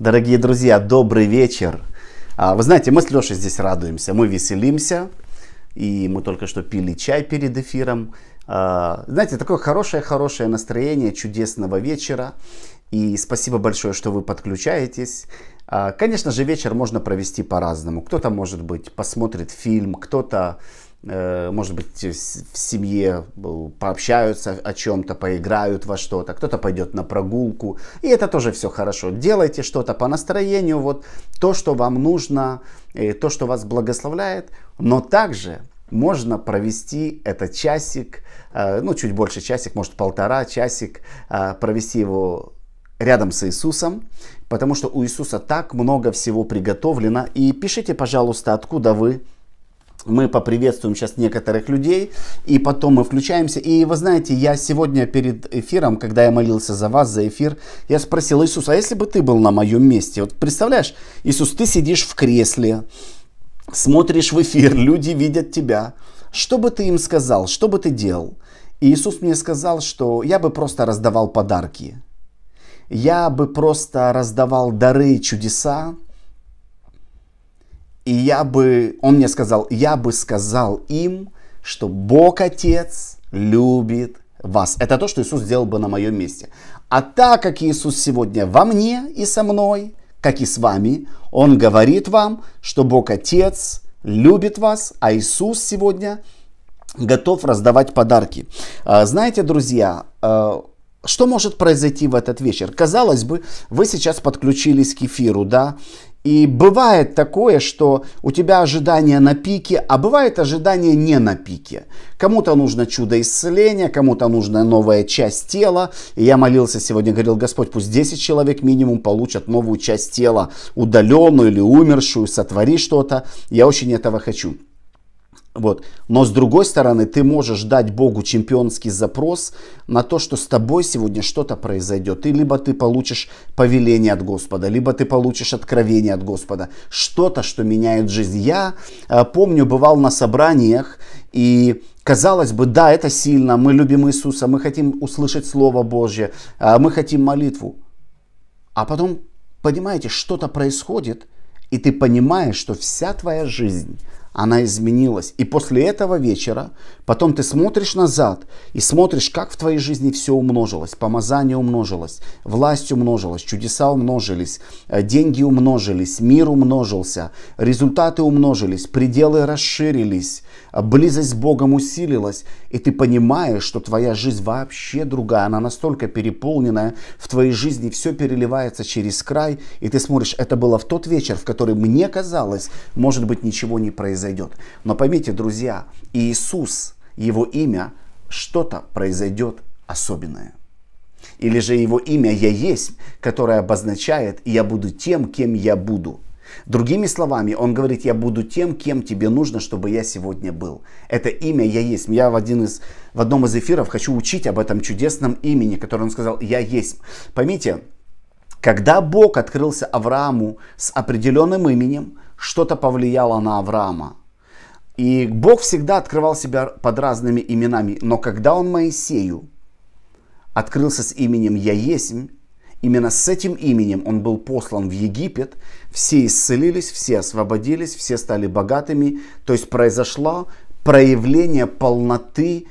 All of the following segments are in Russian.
Дорогие друзья, добрый вечер. А, вы знаете, мы с Лешей здесь радуемся, мы веселимся. И мы только что пили чай перед эфиром. А, знаете, такое хорошее-хорошее настроение, чудесного вечера. И спасибо большое, что вы подключаетесь. А, конечно же, вечер можно провести по-разному. Кто-то, может быть, посмотрит фильм, кто-то Э, может быть, в семье э, пообщаются о чем-то, поиграют во что-то, кто-то пойдет на прогулку. И это тоже все хорошо. Делайте что-то по настроению, вот то, что вам нужно, то, что вас благословляет. Но также можно провести этот часик, э, ну, чуть больше часик, может, полтора часик, провести его рядом с Иисусом, потому что у Иисуса так много всего приготовлено. И пишите, пожалуйста, откуда вы мы поприветствуем сейчас некоторых людей, и потом мы включаемся. И вы знаете, я сегодня перед эфиром, когда я молился за вас, за эфир, я спросил Иисуса, а если бы ты был на моем месте? Вот представляешь, Иисус, ты сидишь в кресле, смотришь в эфир, люди видят тебя. Что бы ты им сказал, что бы ты делал? И Иисус мне сказал, что я бы просто раздавал подарки. Я бы просто раздавал дары и чудеса, и я бы, он мне сказал, я бы сказал им, что Бог Отец любит вас. Это то, что Иисус сделал бы на моем месте. А так как Иисус сегодня во мне и со мной, как и с вами, Он говорит вам, что Бог Отец любит вас, а Иисус сегодня готов раздавать подарки. А, знаете, друзья, а, что может произойти в этот вечер? Казалось бы, вы сейчас подключились к эфиру, да, и бывает такое, что у тебя ожидания на пике, а бывает ожидания не на пике. Кому-то нужно чудо исцеления, кому-то нужна новая часть тела. И я молился сегодня, говорил, Господь, пусть 10 человек минимум получат новую часть тела, удаленную или умершую, сотвори что-то. Я очень этого хочу. Вот. Но с другой стороны, ты можешь дать Богу чемпионский запрос на то, что с тобой сегодня что-то произойдет. И либо ты получишь повеление от Господа, либо ты получишь откровение от Господа. Что-то, что меняет жизнь. Я ä, э, помню, бывал на собраниях и Казалось бы, да, это сильно, мы любим Иисуса, мы хотим услышать Слово Божье, э, мы хотим молитву. А потом, понимаете, что-то происходит, и ты понимаешь, что вся твоя жизнь она изменилась. И после этого вечера потом ты смотришь назад и смотришь, как в твоей жизни все умножилось. Помазание умножилось, власть умножилась, чудеса умножились, э, деньги умножились, мир умножился, результаты умножились, пределы расширились, а близость с Богом усилилась, и ты понимаешь, что твоя жизнь вообще другая, она настолько переполненная, в твоей жизни все переливается через край, и ты смотришь, это было в тот вечер, в который мне казалось, может быть, ничего не произойдет. Но поймите, друзья, Иисус, его имя, что-то произойдет особенное. Или же его имя «Я есть», которое обозначает «Я буду тем, кем я буду». Другими словами, он говорит, я буду тем, кем тебе нужно, чтобы я сегодня был. Это имя я есть. Я в, один из, в одном из эфиров хочу учить об этом чудесном имени, которое он сказал, я есть. Поймите, когда Бог открылся Аврааму с определенным именем, что-то повлияло на Авраама. И Бог всегда открывал себя под разными именами. Но когда он Моисею открылся с именем Я Есмь, Именно с этим именем он был послан в Египет, все исцелились, все освободились, все стали богатыми, то есть произошло проявление полноты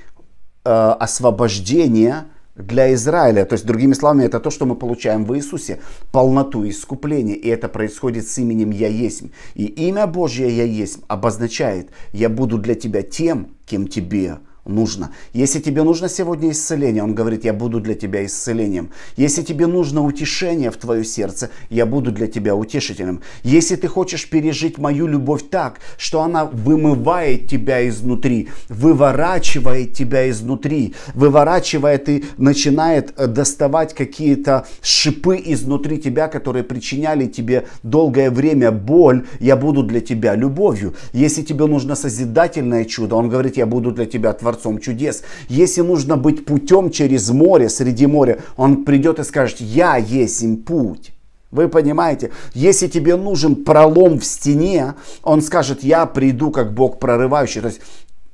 э, освобождения для Израиля. То есть, другими словами, это то, что мы получаем в Иисусе. Полноту искупления. И это происходит с именем Я есть. И имя Божье Я есть обозначает, я буду для тебя тем, кем тебе нужно. Если тебе нужно сегодня исцеление, он говорит, я буду для тебя исцелением. Если тебе нужно утешение в твое сердце, я буду для тебя утешителем. Если ты хочешь пережить мою любовь так, что она вымывает тебя изнутри, выворачивает тебя изнутри, выворачивает и начинает э, доставать какие-то шипы изнутри тебя, которые причиняли тебе долгое время боль, я буду для тебя любовью. Если тебе нужно созидательное чудо, он говорит, я буду для тебя творцом творцом чудес. Если нужно быть путем через море, среди моря, он придет и скажет, я есть им путь. Вы понимаете, если тебе нужен пролом в стене, он скажет, я приду как Бог прорывающий. То есть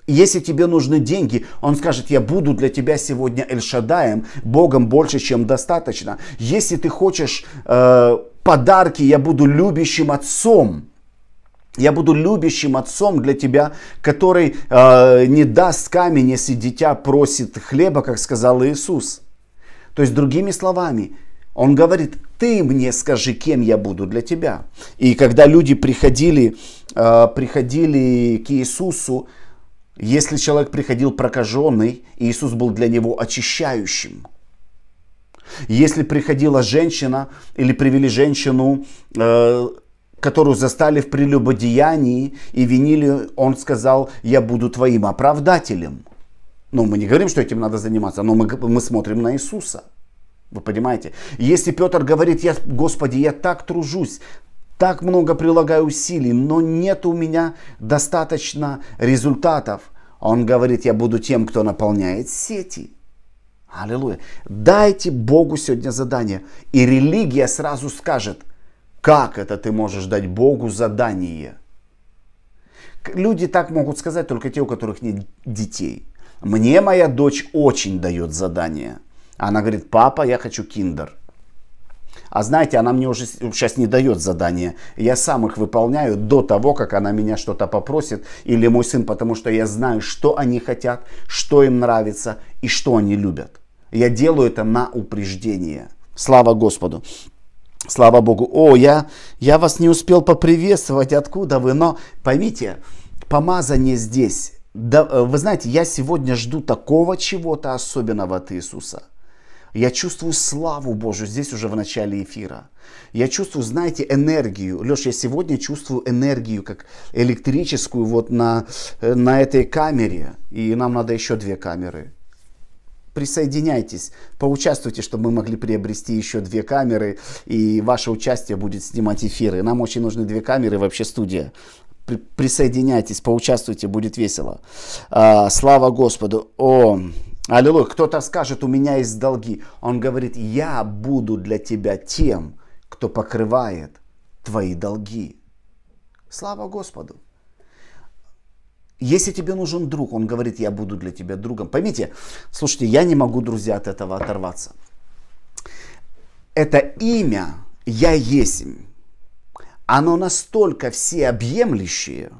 если тебе нужны деньги, он скажет, я буду для тебя сегодня Эльшадаем, Богом больше, чем достаточно. Если ты хочешь э, подарки, я буду любящим отцом. Я буду любящим отцом для тебя, который э, не даст камень, если дитя просит хлеба, как сказал Иисус. То есть, другими словами, он говорит, ты мне скажи, кем я буду для тебя. И когда люди приходили, э, приходили к Иисусу, если человек приходил прокаженный, Иисус был для него очищающим. Если приходила женщина или привели женщину э, которую застали в прелюбодеянии и винили, он сказал, я буду твоим оправдателем. Но мы не говорим, что этим надо заниматься, но мы, мы смотрим на Иисуса. Вы понимаете? Если Петр говорит, я, Господи, я так тружусь, так много прилагаю усилий, но нет у меня достаточно результатов. Он говорит, я буду тем, кто наполняет сети. Аллилуйя. Дайте Богу сегодня задание. И религия сразу скажет – как это ты можешь дать Богу задание? Люди так могут сказать только те, у которых нет детей. Мне моя дочь очень дает задание. Она говорит, папа, я хочу киндер. А знаете, она мне уже сейчас не дает задания. Я сам их выполняю до того, как она меня что-то попросит или мой сын, потому что я знаю, что они хотят, что им нравится и что они любят. Я делаю это на упреждение. Слава Господу! Слава Богу. О, я, я вас не успел поприветствовать, откуда вы. Но поймите, помазание здесь. Да, э, вы знаете, я сегодня жду такого чего-то особенного от Иисуса. Я чувствую славу Божию здесь уже в начале эфира. Я чувствую, знаете, энергию. Леш, я сегодня чувствую энергию, как электрическую, вот на, э, на этой камере. И нам надо еще две камеры присоединяйтесь, поучаствуйте, чтобы мы могли приобрести еще две камеры, и ваше участие будет снимать эфиры. Нам очень нужны две камеры, вообще студия. При, присоединяйтесь, поучаствуйте, будет весело. А, слава Господу. О, аллилуйя. Кто-то скажет, у меня есть долги. Он говорит, я буду для тебя тем, кто покрывает твои долги. Слава Господу. Если тебе нужен друг, он говорит, я буду для тебя другом. Поймите, слушайте, я не могу, друзья, от этого оторваться. Это имя «Я есть», оно настолько всеобъемлющее –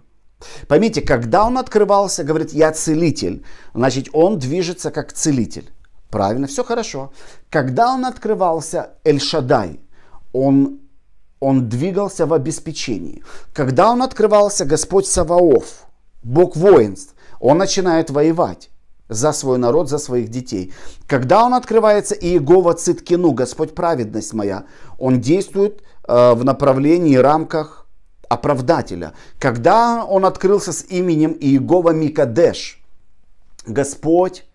Поймите, когда он открывался, говорит, я целитель, значит, он движется как целитель. Правильно, все хорошо. Когда он открывался, Эль-Шадай, он, он двигался в обеспечении. Когда он открывался, Господь Саваоф, Бог воинств. Он начинает воевать за свой народ, за своих детей. Когда он открывается, Иегова Циткину, Господь праведность моя, он действует э, в направлении, рамках оправдателя. Когда он открылся с именем Иегова Микадеш, Господь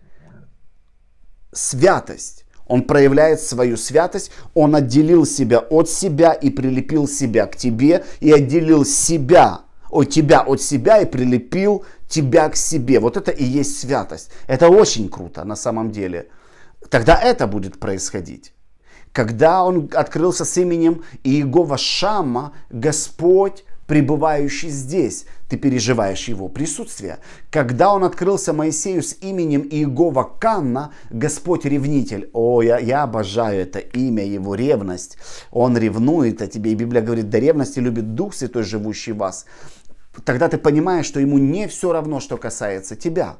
святость. Он проявляет свою святость, он отделил себя от себя и прилепил себя к тебе и отделил себя от тебя от себя и прилепил тебя к себе. Вот это и есть святость. Это очень круто на самом деле. Тогда это будет происходить. Когда он открылся с именем Иегова Шама, Господь пребывающий здесь, ты переживаешь его присутствие. Когда он открылся Моисею с именем Иегова Канна, Господь ревнитель, о, я, я обожаю это имя, его ревность, он ревнует о тебе, и Библия говорит, да ревности любит Дух Святой, живущий в вас тогда ты понимаешь, что ему не все равно, что касается тебя.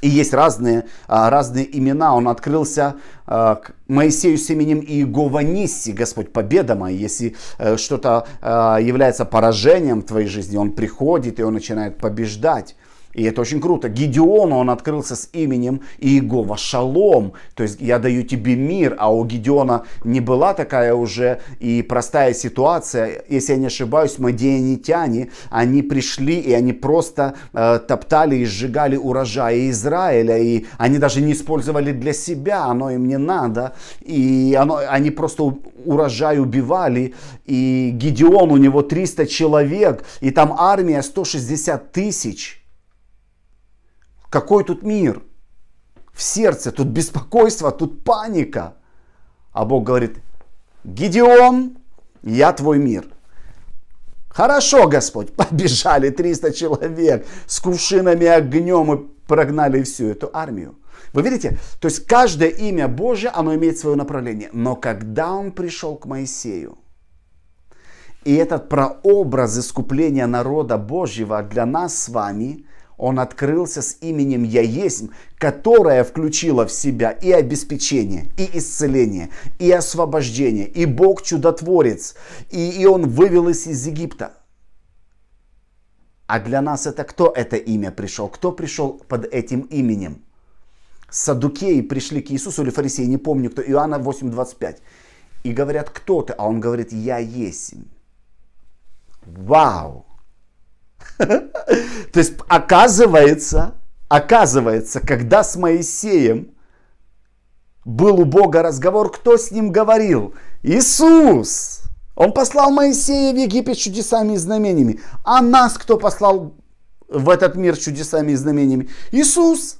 И есть разные, а, разные имена. Он открылся а, к Моисею с именем Иегова Нисси, Господь победа моя. Если э, что-то а, является поражением в твоей жизни, он приходит и он начинает побеждать. И это очень круто. Гедеону он открылся с именем Иегова Шалом. То есть я даю тебе мир, а у Гедеона не была такая уже и простая ситуация. Если я не ошибаюсь, мадианитяне, они пришли и они просто э, топтали и сжигали урожаи Израиля. И они даже не использовали для себя, оно им не надо. И оно, они просто урожай убивали. И Гедеон, у него 300 человек, и там армия 160 тысяч. Какой тут мир? В сердце тут беспокойство, тут паника. А Бог говорит, Гедеон, я твой мир. Хорошо, Господь, побежали 300 человек с кувшинами огнем и прогнали всю эту армию. Вы видите, то есть каждое имя Божье, оно имеет свое направление. Но когда он пришел к Моисею, и этот прообраз искупления народа Божьего для нас с вами, он открылся с именем «Я есть», которое включило в себя и обеспечение, и исцеление, и освобождение, и Бог чудотворец, и, и Он вывел из, из Египта. А для нас это кто это имя пришел? Кто пришел под этим именем? Садукеи пришли к Иисусу или фарисеи, не помню кто, Иоанна 8:25. И говорят, кто ты? А он говорит, я есть. Вау! То есть оказывается, оказывается, когда с Моисеем был у Бога разговор, кто с ним говорил? Иисус! Он послал Моисея в Египет чудесами и знамениями. А нас кто послал в этот мир чудесами и знамениями? Иисус!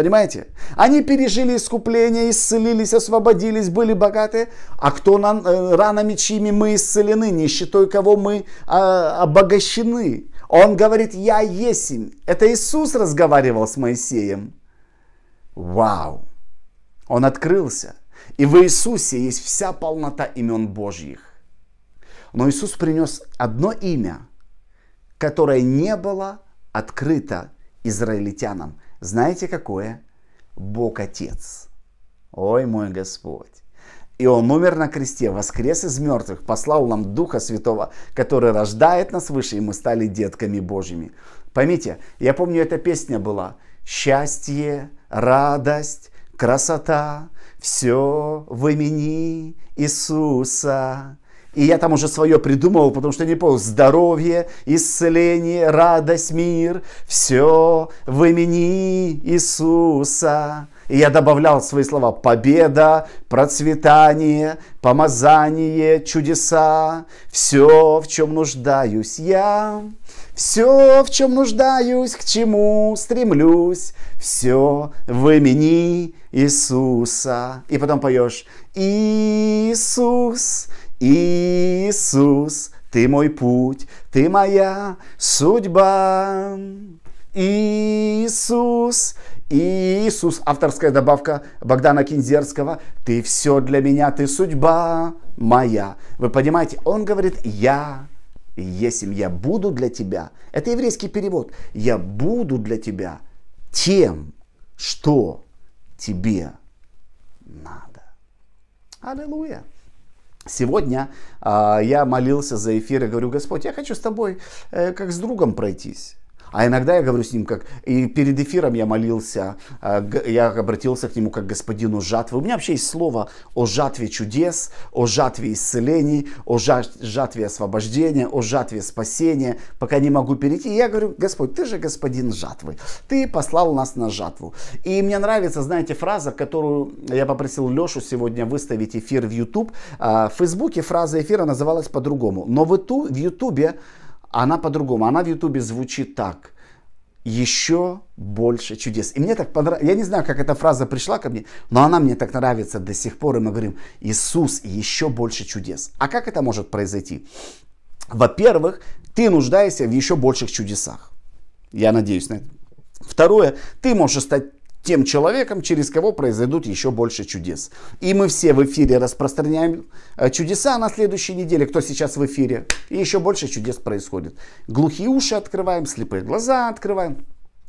Понимаете? Они пережили искупление, исцелились, освободились, были богаты. А кто нам, э, ранами чьими мы исцелены, нищетой кого мы а, обогащены? Он говорит, я есмь. Это Иисус разговаривал с Моисеем. Вау! Он открылся. И в Иисусе есть вся полнота имен Божьих. Но Иисус принес одно имя, которое не было открыто израильтянам – знаете какое? Бог Отец. Ой мой Господь. И Он умер на кресте, воскрес из мертвых, послал нам Духа Святого, который рождает нас выше, и мы стали детками Божьими. Поймите, я помню, эта песня была «Счастье, радость, красота, все в имени Иисуса». И я там уже свое придумывал, потому что не понял. Здоровье, исцеление, радость, мир. Все в имени Иисуса. И я добавлял свои слова победа, процветание, помазание, чудеса. Все, в чем нуждаюсь я. Все, в чем нуждаюсь, к чему стремлюсь, все в имени Иисуса. И потом поешь «Иисус, Иисус, ты мой путь, ты моя судьба. Иисус, Иисус, авторская добавка Богдана Кинзерского, ты все для меня, ты судьба моя. Вы понимаете, он говорит, я если я буду для тебя, это еврейский перевод, я буду для тебя тем, что тебе надо. Аллилуйя. Сегодня э, я молился за эфир и говорю, Господь, я хочу с тобой э, как с другом пройтись. А иногда я говорю с ним, как и перед эфиром я молился, а, я обратился к нему как господину жатвы. У меня вообще есть слово о жатве чудес, о жатве исцелений, о жатве освобождения, о жатве спасения, пока не могу перейти. я говорю, Господь, ты же господин жатвы, ты послал нас на жатву. И мне нравится, знаете, фраза, которую я попросил Лешу сегодня выставить эфир в YouTube. А, в Фейсбуке фраза эфира называлась по-другому. Но в Ютубе она по-другому. Она в Ютубе звучит так. Еще больше чудес. И мне так понравилось. Я не знаю, как эта фраза пришла ко мне, но она мне так нравится до сих пор. И мы говорим, Иисус, еще больше чудес. А как это может произойти? Во-первых, ты нуждаешься в еще больших чудесах. Я надеюсь на это. Второе, ты можешь стать тем человеком, через кого произойдут еще больше чудес. И мы все в эфире распространяем э, чудеса на следующей неделе, кто сейчас в эфире, и еще больше чудес происходит. Глухие уши открываем, слепые глаза открываем.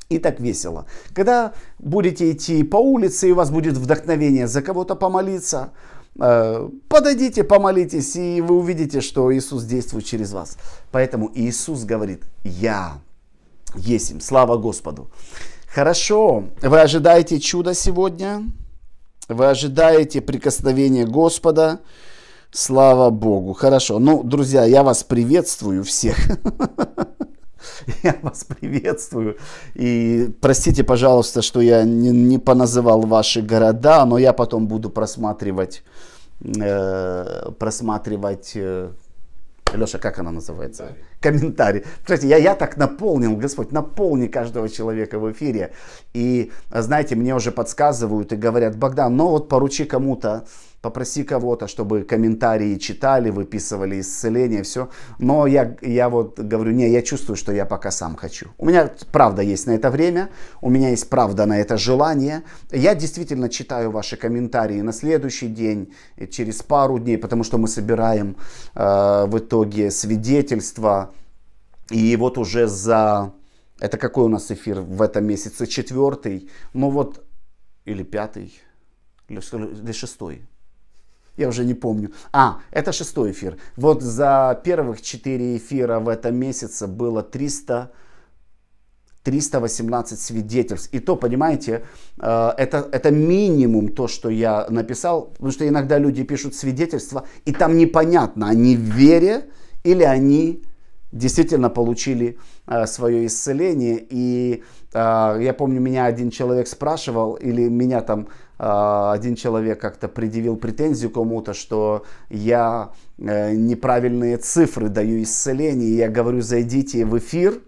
И так весело. Когда будете идти по улице, и у вас будет вдохновение за кого-то помолиться, э, подойдите, помолитесь, и вы увидите, что Иисус действует через вас. Поэтому Иисус говорит, я есть им. Слава Господу. Хорошо, вы ожидаете чуда сегодня? Вы ожидаете прикосновения Господа? Слава Богу. Хорошо. Ну, друзья, я вас приветствую всех. Я вас приветствую. И простите, пожалуйста, что я не, не поназывал ваши города, но я потом буду просматривать, э, просматривать, э, Леша, как она называется? Комментарии комментарий. Кстати, я, я так наполнил, Господь, наполни каждого человека в эфире. И, знаете, мне уже подсказывают и говорят, Богдан, ну вот поручи кому-то попроси кого-то, чтобы комментарии читали, выписывали исцеление, все. Но я, я вот говорю, не, я чувствую, что я пока сам хочу. У меня правда есть на это время, у меня есть правда на это желание. Я действительно читаю ваши комментарии на следующий день, через пару дней, потому что мы собираем э, в итоге свидетельства. И вот уже за... Это какой у нас эфир в этом месяце? Четвертый. Ну вот, или пятый, или шестой я уже не помню. А, это шестой эфир. Вот за первых четыре эфира в этом месяце было 300 318 свидетельств. И то, понимаете, э, это, это минимум то, что я написал, потому что иногда люди пишут свидетельства, и там непонятно, они в вере или они действительно получили э, свое исцеление. И э, я помню, меня один человек спрашивал, или меня там Э, один человек как-то предъявил претензию кому-то, что я э, неправильные цифры даю исцеление, я говорю, зайдите в эфир,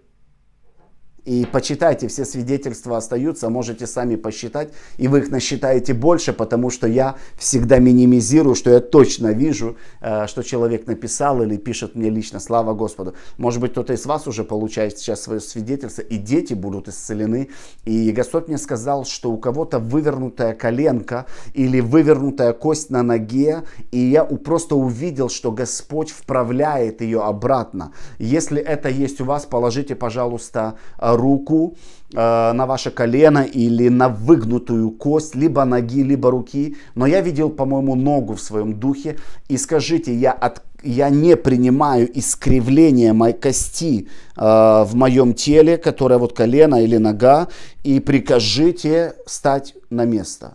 и почитайте, все свидетельства остаются, можете сами посчитать, и вы их насчитаете больше, потому что я всегда минимизирую, что я точно вижу, э, что человек написал или пишет мне лично, слава Господу. Может быть, кто-то из вас уже получает сейчас свое свидетельство, и дети будут исцелены. И Господь мне сказал, что у кого-то вывернутая коленка или вывернутая кость на ноге, и я просто увидел, что Господь вправляет ее обратно. Если это есть у вас, положите, пожалуйста, руку э, на ваше колено или на выгнутую кость, либо ноги, либо руки. Но я видел, по-моему, ногу в своем духе. И скажите, я, от, я не принимаю искривление моей кости э, в моем теле, которое вот колено или нога, и прикажите стать на место.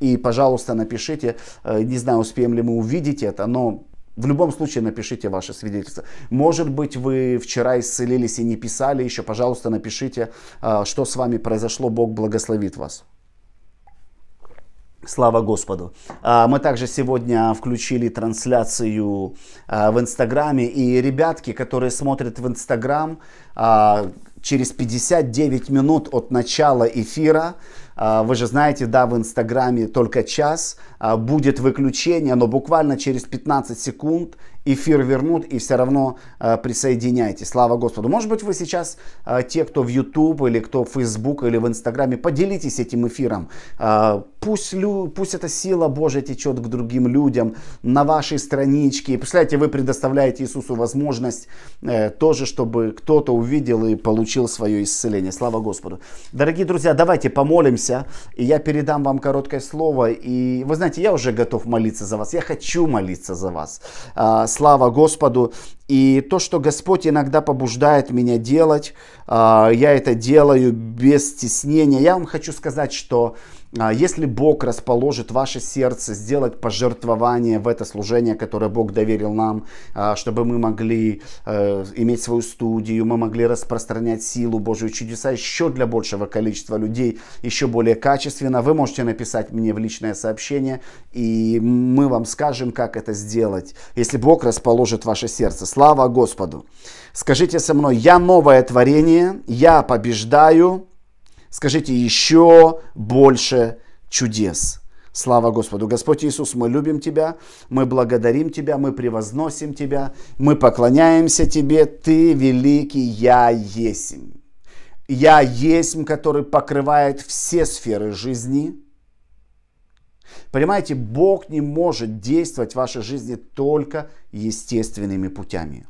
И, пожалуйста, напишите, э, не знаю, успеем ли мы увидеть это, но в любом случае напишите ваше свидетельство. Может быть, вы вчера исцелились и не писали еще. Пожалуйста, напишите, а, что с вами произошло. Бог благословит вас. Слава Господу. А, мы также сегодня включили трансляцию а, в Инстаграме. И ребятки, которые смотрят в Инстаграм, через 59 минут от начала эфира а, вы же знаете, да, в Инстаграме только час а, будет выключение, но буквально через 15 секунд эфир вернут, и все равно э, присоединяйтесь. Слава Господу. Может быть, вы сейчас, э, те, кто в YouTube или кто в Facebook или в Инстаграме, поделитесь этим эфиром. Э, пусть, лю, пусть эта сила Божья течет к другим людям на вашей страничке. И, представляете, вы предоставляете Иисусу возможность э, тоже, чтобы кто-то увидел и получил свое исцеление. Слава Господу. Дорогие друзья, давайте помолимся, и я передам вам короткое слово. И вы знаете, я уже готов молиться за вас. Я хочу молиться за вас. Э, слава Господу. И то, что Господь иногда побуждает меня делать, а, я это делаю без стеснения. Я вам хочу сказать, что а, если Бог расположит ваше сердце сделать пожертвование в это служение, которое Бог доверил нам, а, чтобы мы могли э, иметь свою студию, мы могли распространять силу Божию чудеса еще для большего количества людей, еще более качественно, вы можете написать мне в личное сообщение, и мы вам скажем, как это сделать, если Бог расположит ваше сердце. Слава Господу! Скажите со мной, я новое творение, я побеждаю, скажите еще больше чудес. Слава Господу. Господь Иисус, мы любим Тебя, мы благодарим Тебя, мы превозносим Тебя, мы поклоняемся Тебе. Ты великий, я есть. Я есть, который покрывает все сферы жизни. Понимаете, Бог не может действовать в вашей жизни только естественными путями.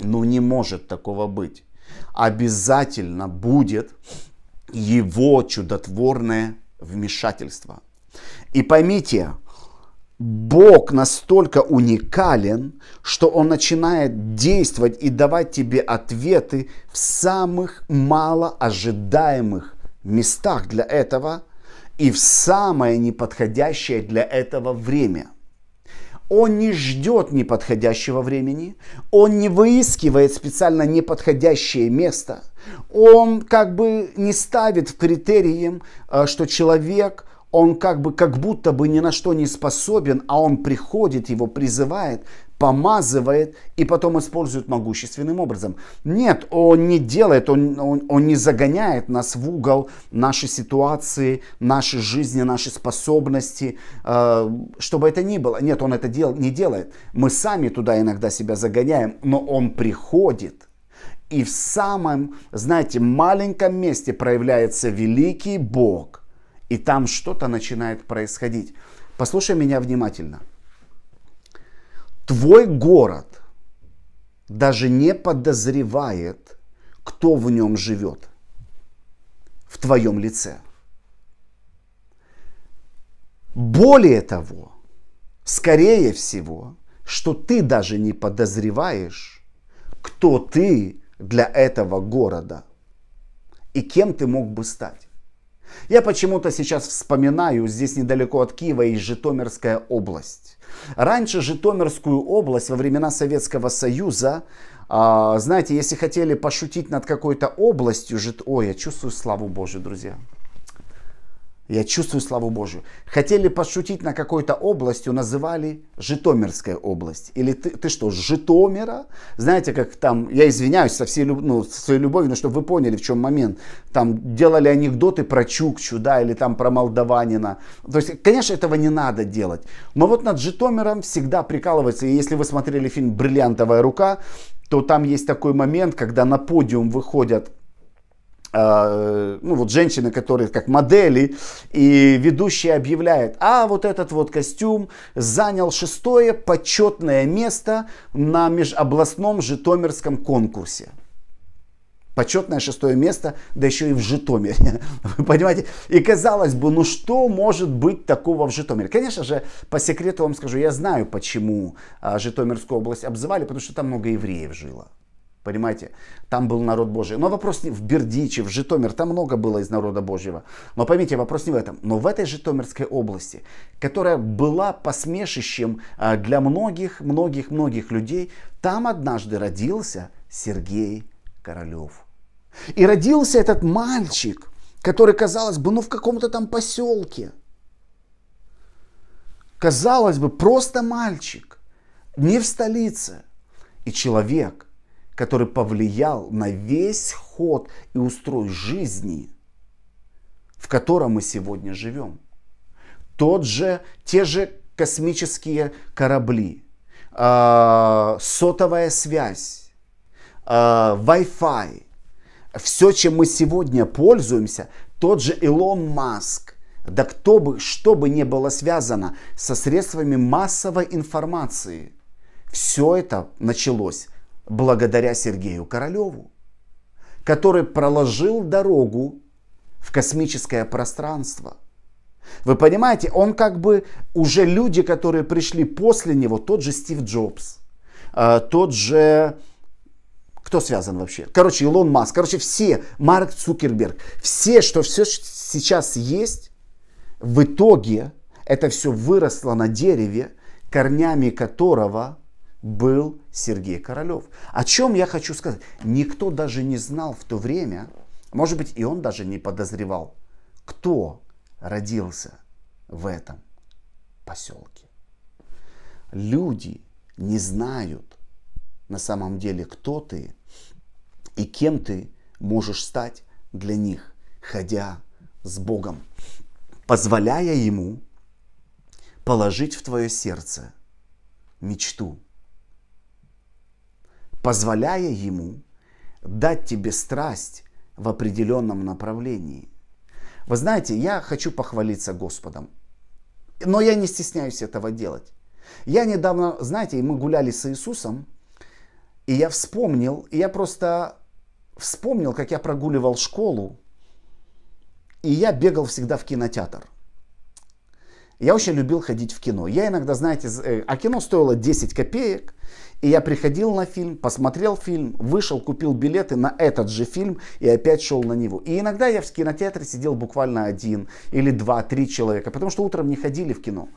Ну не может такого быть. Обязательно будет его чудотворное вмешательство. И поймите, Бог настолько уникален, что Он начинает действовать и давать тебе ответы в самых малоожидаемых местах для этого и в самое неподходящее для этого время. Он не ждет неподходящего времени, он не выискивает специально неподходящее место – он как бы не ставит в критерии, э, что человек, он как бы как будто бы ни на что не способен, а он приходит, его призывает, помазывает и потом использует могущественным образом. Нет, он не делает, он, он, он не загоняет нас в угол нашей ситуации, нашей жизни, нашей способности, э, что это ни было. Нет, он это дел, не делает. Мы сами туда иногда себя загоняем, но он приходит – и в самом, знаете, маленьком месте проявляется великий Бог. И там что-то начинает происходить. Послушай меня внимательно. Твой город даже не подозревает, кто в нем живет в твоем лице. Более того, скорее всего, что ты даже не подозреваешь, кто ты для этого города? И кем ты мог бы стать? Я почему-то сейчас вспоминаю, здесь недалеко от Киева есть Житомирская область. Раньше Житомирскую область во времена Советского Союза, а, знаете, если хотели пошутить над какой-то областью, жит... ой, я чувствую славу Божию, друзья. Я чувствую славу Божию. Хотели пошутить на какой-то областью, называли Житомирская область. Или ты, ты что, Житомира? Знаете, как там, я извиняюсь со всей ну, со своей любовью, но чтобы вы поняли, в чем момент. Там делали анекдоты про Чукчу, да, или там про Молдаванина. То есть, конечно, этого не надо делать. Но вот над Житомиром всегда прикалывается. И если вы смотрели фильм «Бриллиантовая рука», то там есть такой момент, когда на подиум выходят Э, ну вот женщины, которые как модели, и ведущий объявляет, а вот этот вот костюм занял шестое почетное место на межобластном Житомирском конкурсе. Почетное шестое место, да еще и в Житомире. Вы понимаете? И казалось бы, ну что может быть такого в Житомире? Конечно же, по секрету вам скажу, я знаю, почему а, Житомирскую область обзывали, потому что там много евреев жило. Понимаете? Там был народ Божий. Но вопрос не в Бердиче, в Житомир. Там много было из народа Божьего. Но поймите, вопрос не в этом. Но в этой Житомирской области, которая была посмешищем а, для многих, многих, многих людей, там однажды родился Сергей Королев. И родился этот мальчик, который, казалось бы, ну в каком-то там поселке. Казалось бы, просто мальчик, не в столице. И человек – который повлиял на весь ход и устрой жизни, в котором мы сегодня живем. Тот же, те же космические корабли, э, сотовая связь, э, Wi-Fi, все, чем мы сегодня пользуемся, тот же Илон Маск, да кто бы, что бы ни было связано со средствами массовой информации, все это началось благодаря Сергею Королеву, который проложил дорогу в космическое пространство. Вы понимаете, он как бы уже люди, которые пришли после него, тот же Стив Джобс, э, тот же... Кто связан вообще? Короче, Илон Маск, короче, все, Марк Цукерберг, все, что все сейчас есть, в итоге это все выросло на дереве, корнями которого – был Сергей Королев. О чем я хочу сказать? Никто даже не знал в то время, может быть, и он даже не подозревал, кто родился в этом поселке. Люди не знают на самом деле, кто ты и кем ты можешь стать для них, ходя с Богом, позволяя Ему положить в твое сердце мечту, позволяя ему дать тебе страсть в определенном направлении. Вы знаете, я хочу похвалиться Господом, но я не стесняюсь этого делать. Я недавно, знаете, мы гуляли с Иисусом, и я вспомнил, и я просто вспомнил, как я прогуливал школу, и я бегал всегда в кинотеатр. Я очень любил ходить в кино. Я иногда, знаете, э, а кино стоило 10 копеек, и я приходил на фильм, посмотрел фильм, вышел, купил билеты на этот же фильм и опять шел на него. И иногда я в кинотеатре сидел буквально один или два, три человека, потому что утром не ходили в кино.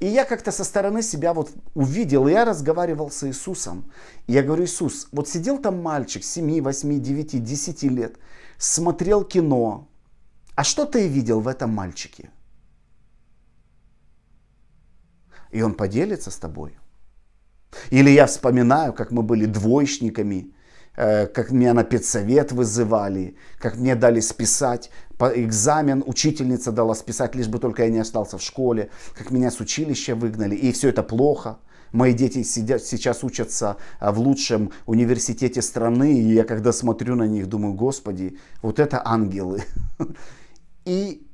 И я как-то со стороны себя вот увидел, и я разговаривал с Иисусом. И я говорю, Иисус, вот сидел там мальчик 7, 8, 9, 10 лет, смотрел кино. А что ты видел в этом мальчике? и Он поделится с тобой. Или я вспоминаю, как мы были двоечниками, э, как меня на педсовет вызывали, как мне дали списать по экзамен, учительница дала списать, лишь бы только я не остался в школе, как меня с училища выгнали, и все это плохо. Мои дети сидят, сейчас учатся а, в лучшем университете страны, и я когда смотрю на них, думаю, господи, вот это ангелы. И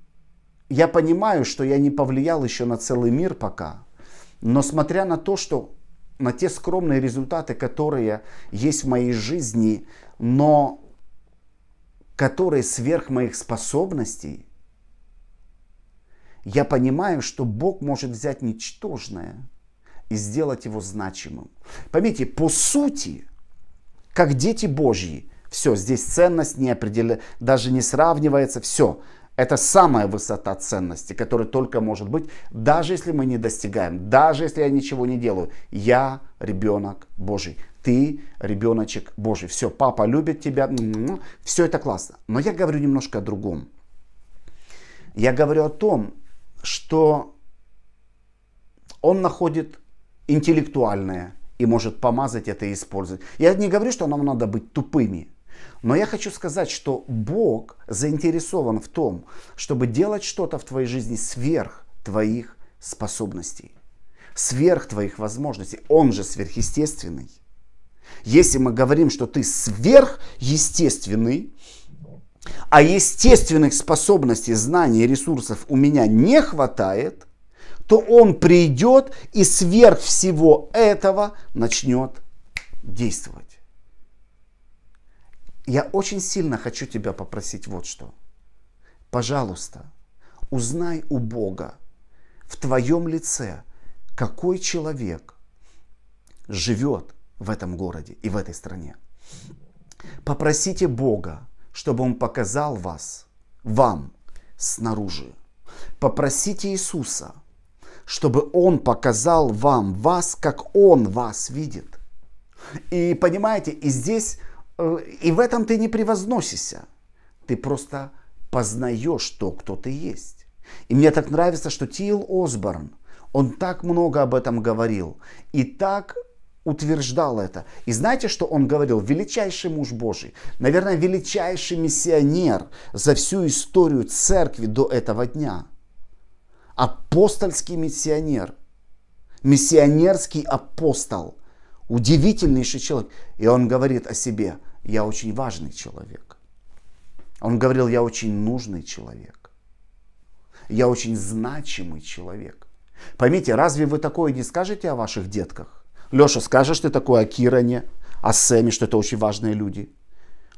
я понимаю, что я не повлиял еще на целый мир пока, но смотря на то, что на те скромные результаты, которые есть в моей жизни, но которые сверх моих способностей, я понимаю, что Бог может взять ничтожное и сделать его значимым. Поймите, по сути, как дети Божьи, все, здесь ценность не определя... даже не сравнивается, все, это самая высота ценности, которая только может быть, даже если мы не достигаем, даже если я ничего не делаю. Я ребенок Божий. Ты ребеночек Божий. Все, папа любит тебя. Все это классно. Но я говорю немножко о другом. Я говорю о том, что он находит интеллектуальное и может помазать это и использовать. Я не говорю, что нам надо быть тупыми. Но я хочу сказать, что Бог заинтересован в том, чтобы делать что-то в твоей жизни сверх твоих способностей, сверх твоих возможностей. Он же сверхъестественный. Если мы говорим, что ты сверхъестественный, а естественных способностей, знаний ресурсов у меня не хватает, то он придет и сверх всего этого начнет действовать. Я очень сильно хочу тебя попросить вот что. Пожалуйста, узнай у Бога в твоем лице, какой человек живет в этом городе и в этой стране. Попросите Бога, чтобы Он показал вас, вам, снаружи. Попросите Иисуса, чтобы Он показал вам вас, как Он вас видит. И понимаете, и здесь Э, и в этом ты не превозносишься. Ты просто познаешь то, кто ты есть. И мне так нравится, что Тил Осборн, он так много об этом говорил и так утверждал это. И знаете, что он говорил? Величайший муж Божий, наверное, величайший миссионер за всю историю церкви до этого дня. Апостольский миссионер, миссионерский апостол, удивительнейший человек. И он говорит о себе – я очень важный человек. Он говорил, я очень нужный человек. Я очень значимый человек. Поймите, разве вы такое не скажете о ваших детках? Леша, скажешь ты такое о Киране, о Сэме, что это очень важные люди?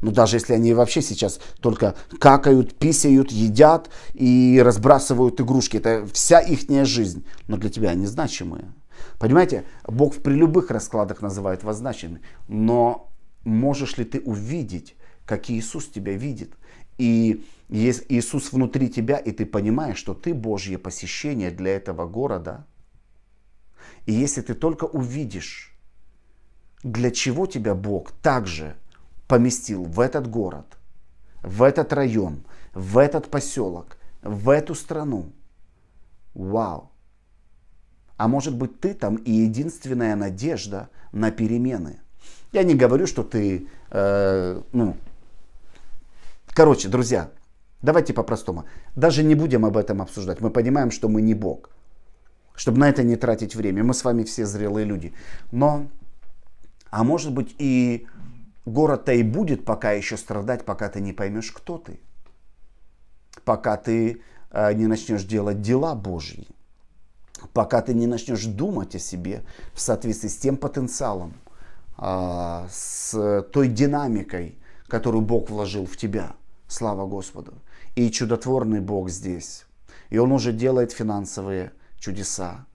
Но ну, даже если они вообще сейчас только какают, писают, едят и разбрасывают игрушки. Это вся их жизнь. Но для тебя они значимые. Понимаете, Бог при любых раскладах называет вас значимыми. Но можешь ли ты увидеть, как Иисус тебя видит. И есть Иисус внутри тебя, и ты понимаешь, что ты Божье посещение для этого города. И если ты только увидишь, для чего тебя Бог также поместил в этот город, в этот район, в этот поселок, в эту страну, вау! А может быть ты там и единственная надежда на перемены. Я не говорю, что ты, э, ну, короче, друзья, давайте по-простому. Даже не будем об этом обсуждать. Мы понимаем, что мы не Бог, чтобы на это не тратить время. Мы с вами все зрелые люди. Но, а может быть и город-то и будет пока еще страдать, пока ты не поймешь, кто ты. Пока ты э, не начнешь делать дела Божьи. Пока ты не начнешь думать о себе в соответствии с тем потенциалом, а, с той динамикой, которую Бог вложил в тебя. Слава Господу. И чудотворный Бог здесь. И Он уже делает финансовые чудеса.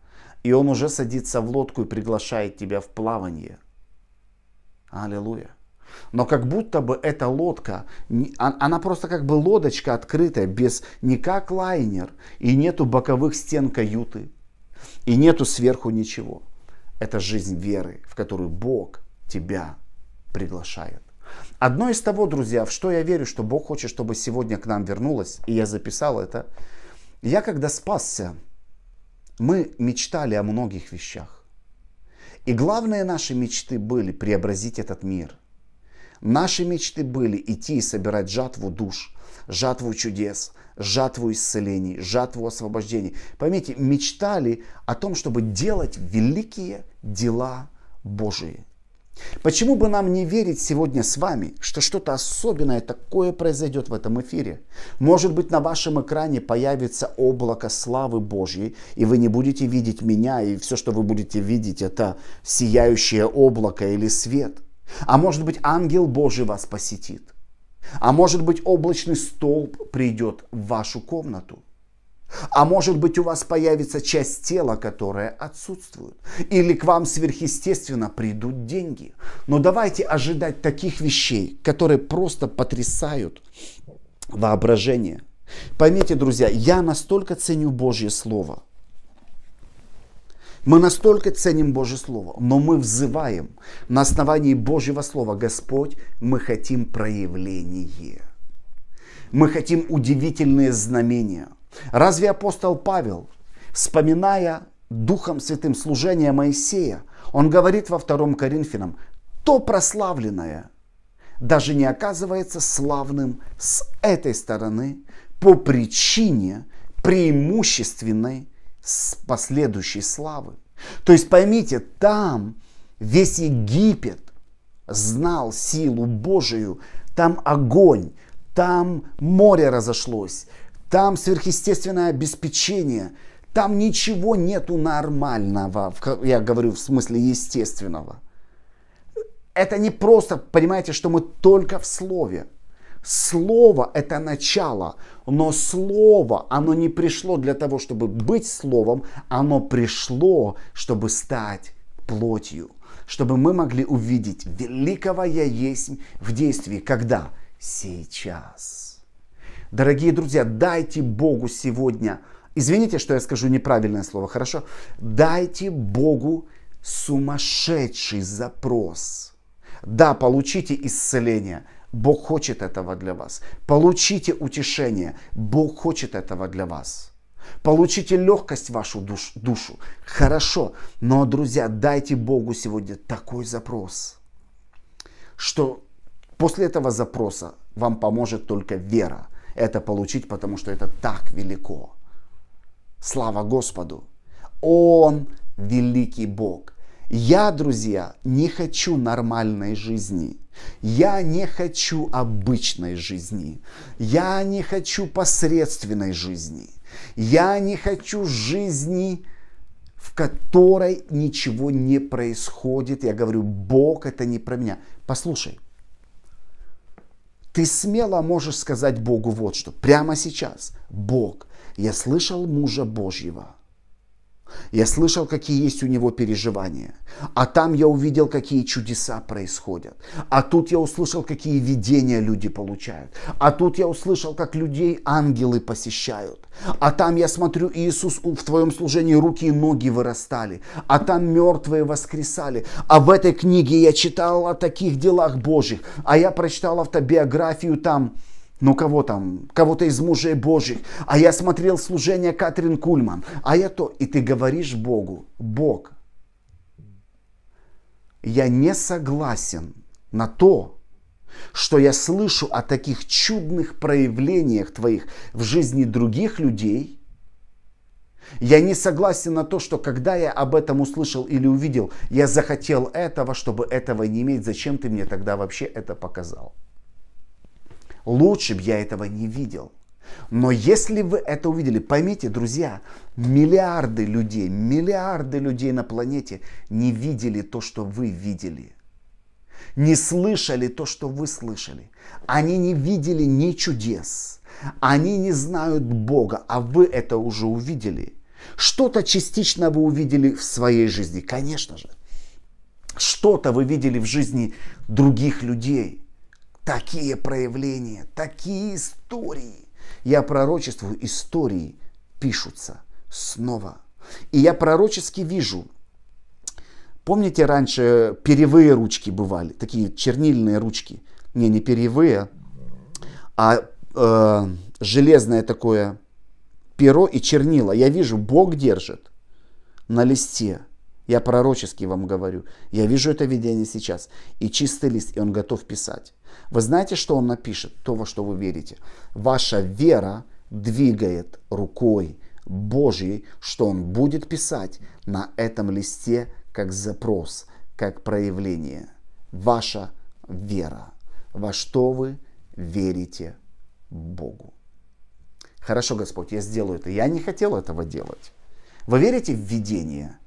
И Он уже садится в лодку и приглашает тебя в плавание. Аллилуйя. Но как будто бы эта лодка, а, она просто как бы лодочка открытая, без, никак лайнер. И нету боковых стен каюты. И нету сверху ничего. Это жизнь веры, в которую Бог тебя приглашают. Одно из того, друзья, в что я верю, что Бог хочет, чтобы сегодня к нам вернулось, и я записал это. Я когда спасся, мы мечтали о многих вещах. И главные наши мечты были преобразить этот мир. Наши мечты были идти и собирать жатву душ, жатву чудес, жатву исцелений, жатву освобождений. Поймите, мечтали о том, чтобы делать великие дела Божии. Почему бы нам не верить сегодня с вами, что что-то особенное такое произойдет в этом эфире? Может быть, на вашем экране появится облако славы Божьей, и вы не будете видеть меня, и все, что вы будете видеть, это сияющее облако или свет. А может быть, ангел Божий вас посетит. А может быть, облачный столб придет в вашу комнату. А может быть у вас появится часть тела, которая отсутствует. Или к вам сверхъестественно придут деньги. Но давайте ожидать таких вещей, которые просто потрясают воображение. Поймите, друзья, я настолько ценю Божье Слово. Мы настолько ценим Божье Слово, но мы взываем на основании Божьего Слова, Господь, мы хотим проявление. Мы хотим удивительные знамения. Разве апостол Павел, вспоминая Духом Святым служение Моисея, он говорит во втором Коринфянам, то прославленное даже не оказывается славным с этой стороны по причине преимущественной последующей славы. То есть поймите, там весь Египет знал силу Божию, там огонь, там море разошлось, там сверхъестественное обеспечение. Там ничего нету нормального, я говорю в смысле естественного. Это не просто, понимаете, что мы только в слове. Слово – это начало, но слово, оно не пришло для того, чтобы быть словом, оно пришло, чтобы стать плотью, чтобы мы могли увидеть великого «Я есть» в действии. Когда? Сейчас. Дорогие друзья, дайте Богу сегодня, извините, что я скажу неправильное слово, хорошо? Дайте Богу сумасшедший запрос. Да, получите исцеление, Бог хочет этого для вас. Получите утешение, Бог хочет этого для вас. Получите легкость вашу душ, душу. Хорошо. Но, друзья, дайте Богу сегодня такой запрос, что после этого запроса вам поможет только вера это получить, потому что это так велико. Слава Господу! Он великий Бог. Я, друзья, не хочу нормальной жизни. Я не хочу обычной жизни. Я не хочу посредственной жизни. Я не хочу жизни, в которой ничего не происходит. Я говорю, Бог это не про меня. Послушай, ты смело можешь сказать Богу вот что. Прямо сейчас. Бог, я слышал мужа Божьего. Я слышал, какие есть у него переживания. А там я увидел, какие чудеса происходят. А тут я услышал, какие видения люди получают. А тут я услышал, как людей ангелы посещают. А там я смотрю, Иисус, в твоем служении руки и ноги вырастали. А там мертвые воскресали. А в этой книге я читал о таких делах Божьих. А я прочитал автобиографию там ну кого там, кого-то из мужей Божьих, а я смотрел служение Катрин Кульман, а я то, и ты говоришь Богу, Бог, я не согласен на то, что я слышу о таких чудных проявлениях твоих в жизни других людей, я не согласен на то, что когда я об этом услышал или увидел, я захотел этого, чтобы этого не иметь. Зачем ты мне тогда вообще это показал? Лучше бы я этого не видел. Но если вы это увидели, поймите, друзья, миллиарды людей, миллиарды людей на планете не видели то, что вы видели. Не слышали то, что вы слышали. Они не видели ни чудес. Они не знают Бога, а вы это уже увидели. Что-то частично вы увидели в своей жизни, конечно же. Что-то вы видели в жизни других людей – такие проявления, такие истории. Я пророчествую, истории пишутся снова. И я пророчески вижу, помните раньше перьевые ручки бывали, такие чернильные ручки, не, не перьевые, а э, железное такое перо и чернила. Я вижу, Бог держит на листе я пророчески вам говорю. Я вижу это видение сейчас. И чистый лист, и он готов писать. Вы знаете, что он напишет? То, во что вы верите. Ваша вера двигает рукой Божьей, что он будет писать на этом листе как запрос, как проявление. Ваша вера. Во что вы верите Богу. Хорошо, Господь, я сделаю это. Я не хотел этого делать. Вы верите в видение?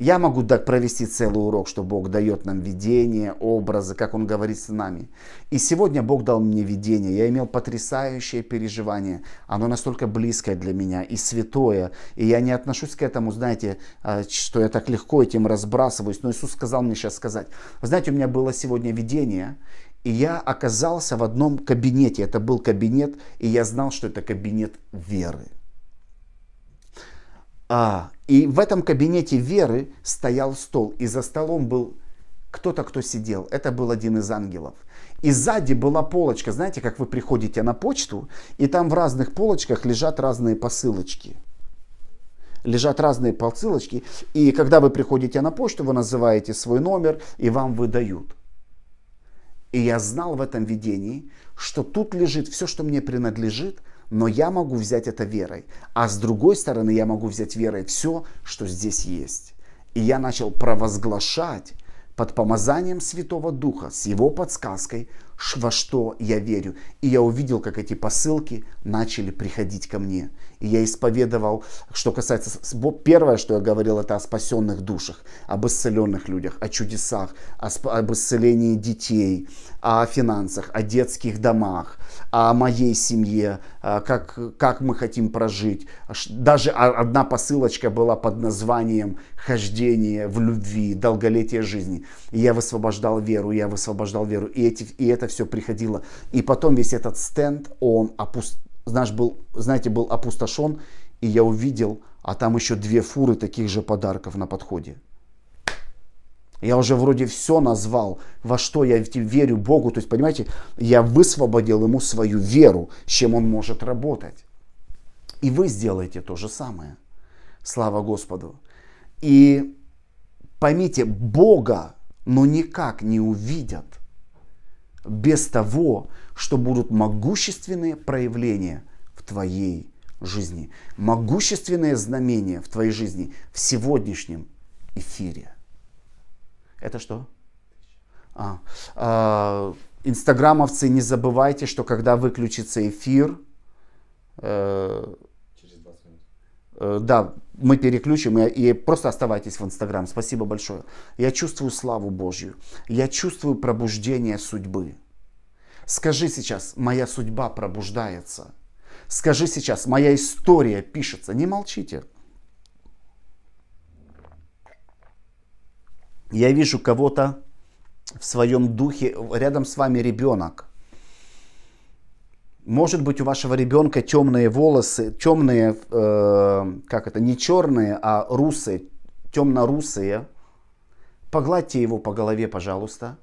Я могу так провести целый урок, что Бог дает нам видение, образы, как Он говорит с нами. И сегодня Бог дал мне видение. Я имел потрясающее переживание. Оно настолько близкое для меня и святое. И я не отношусь к этому, знаете, а, что я так легко этим разбрасываюсь. Но Иисус сказал мне сейчас сказать. Вы знаете, у меня было сегодня видение, и я оказался в одном кабинете. Это был кабинет, и я знал, что это кабинет веры. А, и в этом кабинете веры стоял стол, и за столом был кто-то, кто сидел. Это был один из ангелов. И сзади была полочка, знаете, как вы приходите на почту, и там в разных полочках лежат разные посылочки. Лежат разные посылочки, и когда вы приходите на почту, вы называете свой номер, и вам выдают. И я знал в этом видении, что тут лежит все, что мне принадлежит – но я могу взять это верой. А с другой стороны, я могу взять верой все, что здесь есть. И я начал провозглашать под помазанием Святого Духа, с Его подсказкой, во что я верю. И я увидел, как эти посылки начали приходить ко мне. И я исповедовал, что касается... Первое, что я говорил, это о спасенных душах, об исцеленных людях, о чудесах, об исцелении детей, о финансах, о детских домах, о моей семье, э, как, как мы хотим прожить. Даже одна посылочка была под названием «Хождение в любви, долголетие жизни». И я высвобождал веру, я высвобождал веру. И, эти, и это все приходило. И потом весь этот стенд, он опуст... Наш был, знаете, был опустошен, и я увидел, а там еще две фуры таких же подарков на подходе. Я уже вроде все назвал, во что я верю Богу. То есть, понимаете, я высвободил ему свою веру, с чем он может работать. И вы сделаете то же самое. Слава Господу. И поймите, Бога, но ну, никак не увидят без того, что будут могущественные проявления в твоей жизни, могущественные знамения в твоей жизни в сегодняшнем эфире. Это что? А, а, инстаграмовцы, не забывайте, что когда выключится эфир, э, Э, да, мы переключим и, и просто оставайтесь в Инстаграм. Спасибо большое. Я чувствую славу Божью. Я чувствую пробуждение судьбы. Скажи сейчас, моя судьба пробуждается. Скажи сейчас, моя история пишется. Не молчите. Я вижу кого-то в своем духе, рядом с вами ребенок. Может быть, у вашего ребенка темные волосы, темные, э, как это, не черные, а русые, темно-русые. Погладьте его по голове, пожалуйста,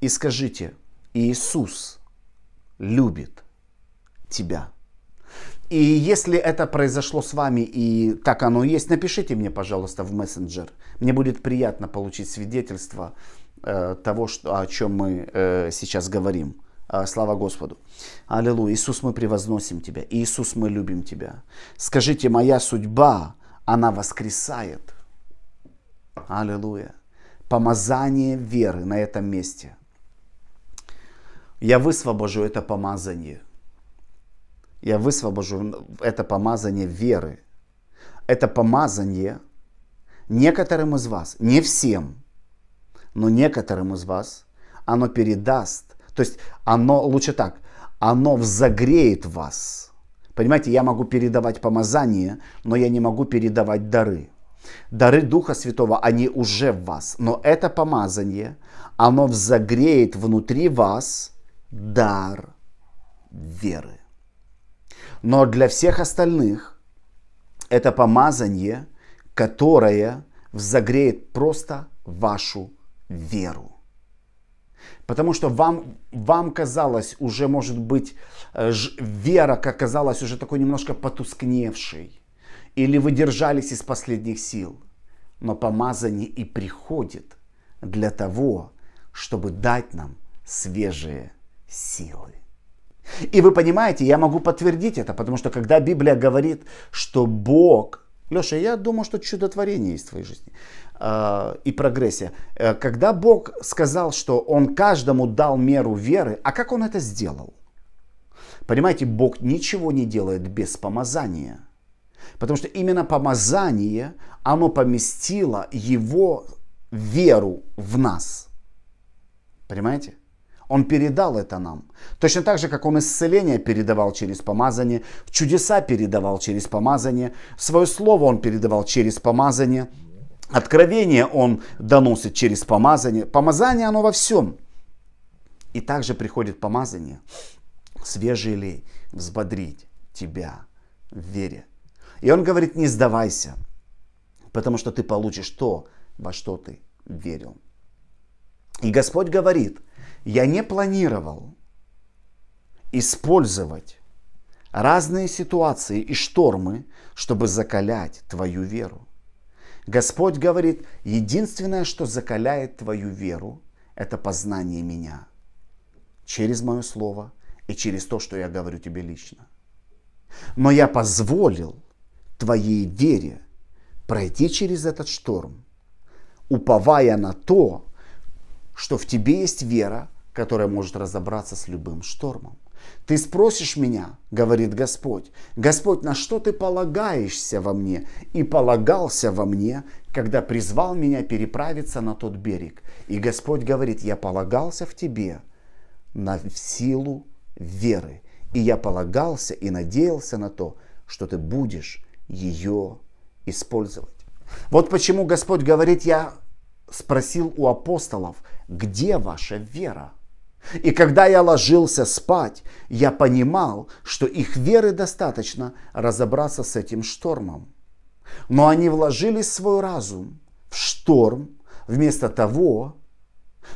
и скажите, Иисус любит тебя. И если это произошло с вами и так оно есть, напишите мне, пожалуйста, в мессенджер. Мне будет приятно получить свидетельство э, того, что, о чем мы э, сейчас говорим. А, слава Господу. Аллилуйя. Иисус, мы превозносим Тебя. Иисус, мы любим Тебя. Скажите, моя судьба, она воскресает. Аллилуйя. Помазание веры на этом месте. Я высвобожу это помазание. Я высвобожу это помазание веры. Это помазание некоторым из вас, не всем, но некоторым из вас, оно передаст то есть оно лучше так, оно взогреет вас. Понимаете, я могу передавать помазание, но я не могу передавать дары. Дары Духа Святого, они уже в вас. Но это помазание, оно взогреет внутри вас дар веры. Но для всех остальных это помазание, которое взогреет просто вашу веру. Потому что вам, вам казалось уже, может быть, э, вера как казалась уже такой немножко потускневшей. Или вы держались из последних сил. Но помазание и приходит для того, чтобы дать нам свежие силы. И вы понимаете, я могу подтвердить это, потому что когда Библия говорит, что Бог – Леша, я думаю, что чудотворение есть в твоей жизни а, и прогрессия. Э, когда Бог сказал, что Он каждому дал меру веры, а как Он это сделал? Понимаете, Бог ничего не делает без помазания. Потому что именно помазание, оно поместило Его веру в нас. Понимаете? Он передал это нам. Точно так же, как Он исцеление передавал через помазание, чудеса передавал через помазание, свое слово Он передавал через помазание, откровение Он доносит через помазание. Помазание, оно во всем. И также приходит помазание, свежий лей, взбодрить тебя в вере. И Он говорит, не сдавайся, потому что ты получишь то, во что ты верил. И Господь говорит, я не планировал использовать разные ситуации и штормы, чтобы закалять твою веру. Господь говорит, единственное, что закаляет твою веру, это познание меня через мое слово и через то, что я говорю тебе лично. Но я позволил твоей вере пройти через этот шторм, уповая на то, что в тебе есть вера, которая может разобраться с любым штормом. Ты спросишь меня, говорит Господь, Господь, на что ты полагаешься во мне и полагался во мне, когда призвал меня переправиться на тот берег. И Господь говорит, я полагался в тебе на силу веры. И я полагался и надеялся на то, что ты будешь ее использовать. Вот почему Господь говорит, я спросил у апостолов, где ваша вера? И когда я ложился спать, я понимал, что их веры достаточно разобраться с этим штормом. Но они вложили свой разум в шторм вместо того,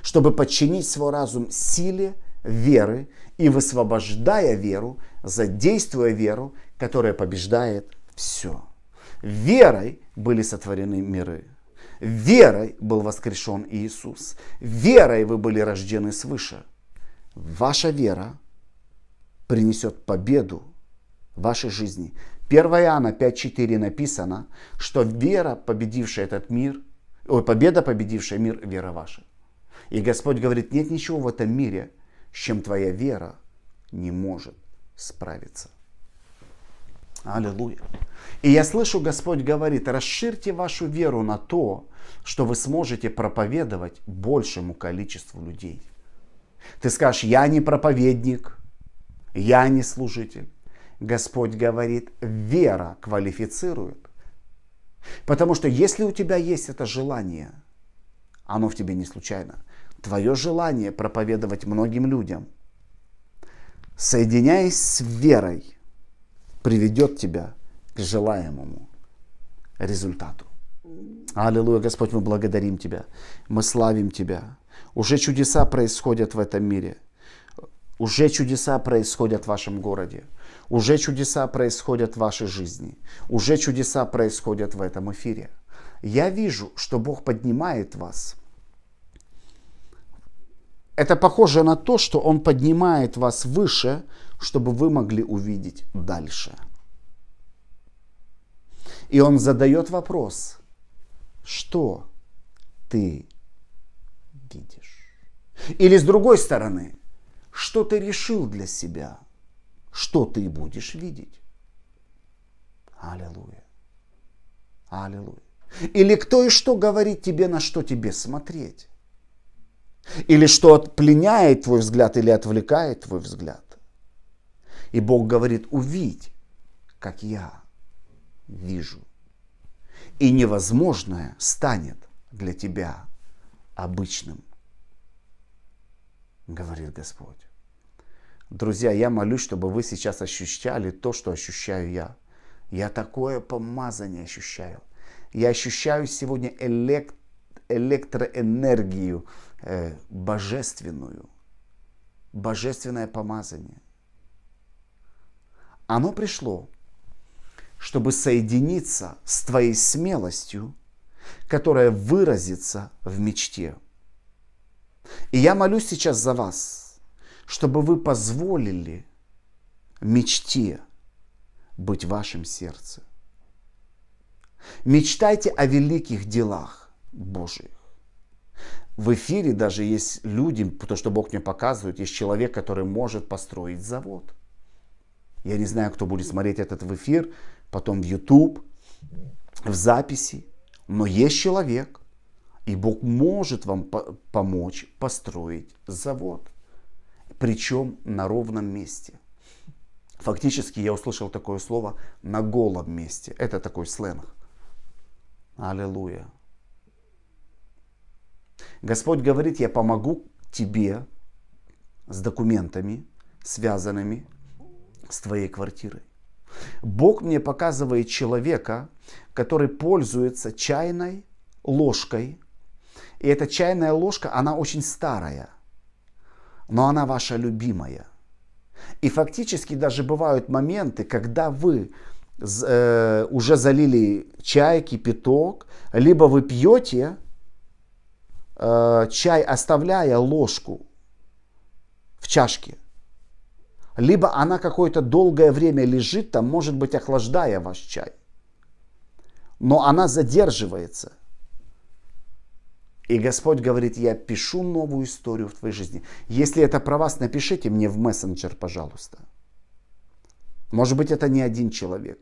чтобы подчинить свой разум силе веры и высвобождая веру, задействуя веру, которая побеждает все. Верой были сотворены миры. Верой был воскрешен Иисус. Верой вы были рождены свыше. Ваша вера принесет победу в вашей жизни. 1 Иоанна 5.4 написано, что вера, победившая этот мир, ой, победа, победившая мир, вера ваша. И Господь говорит, нет ничего в этом мире, с чем твоя вера не может справиться. Аллилуйя. И я слышу, Господь говорит, расширьте вашу веру на то, что вы сможете проповедовать большему количеству людей. Ты скажешь, я не проповедник, я не служитель. Господь говорит, вера квалифицирует. Потому что если у тебя есть это желание, оно в тебе не случайно, твое желание проповедовать многим людям, соединяясь с верой, приведет тебя к желаемому результату. Аллилуйя, Господь, мы благодарим Тебя, мы славим Тебя, уже чудеса происходят в этом мире. Уже чудеса происходят в вашем городе. Уже чудеса происходят в вашей жизни. Уже чудеса происходят в этом эфире. Я вижу, что Бог поднимает вас. Это похоже на то, что Он поднимает вас выше, чтобы вы могли увидеть дальше. И Он задает вопрос, что ты видишь? Или с другой стороны, что ты решил для себя, что ты будешь видеть. Аллилуйя. Аллилуйя. Или кто и что говорит тебе, на что тебе смотреть. Или что пленяет твой взгляд или отвлекает твой взгляд. И Бог говорит, увидь, как я вижу. И невозможное станет для тебя обычным говорит Господь. Друзья, я молюсь, чтобы вы сейчас ощущали то, что ощущаю я. Я такое помазание ощущаю. Я ощущаю сегодня электроэнергию э, божественную. Божественное помазание. Оно пришло, чтобы соединиться с твоей смелостью, которая выразится в мечте. И я молюсь сейчас за вас, чтобы вы позволили мечте быть в вашем сердце. Мечтайте о великих делах Божьих. В эфире даже есть люди, то, что Бог мне показывает, есть человек, который может построить завод. Я не знаю, кто будет смотреть этот в эфир, потом в YouTube, в записи. Но есть человек, и Бог может вам помочь построить завод. Причем на ровном месте. Фактически я услышал такое слово на голом месте. Это такой сленг. Аллилуйя. Господь говорит, я помогу тебе с документами, связанными с твоей квартирой. Бог мне показывает человека, который пользуется чайной ложкой и эта чайная ложка, она очень старая, но она ваша любимая. И фактически даже бывают моменты, когда вы э, уже залили чай, кипяток, либо вы пьете э, чай, оставляя ложку в чашке, либо она какое-то долгое время лежит там, может быть, охлаждая ваш чай. Но она задерживается. И Господь говорит, я пишу новую историю в твоей жизни. Если это про вас, напишите мне в мессенджер, пожалуйста. Может быть, это не один человек.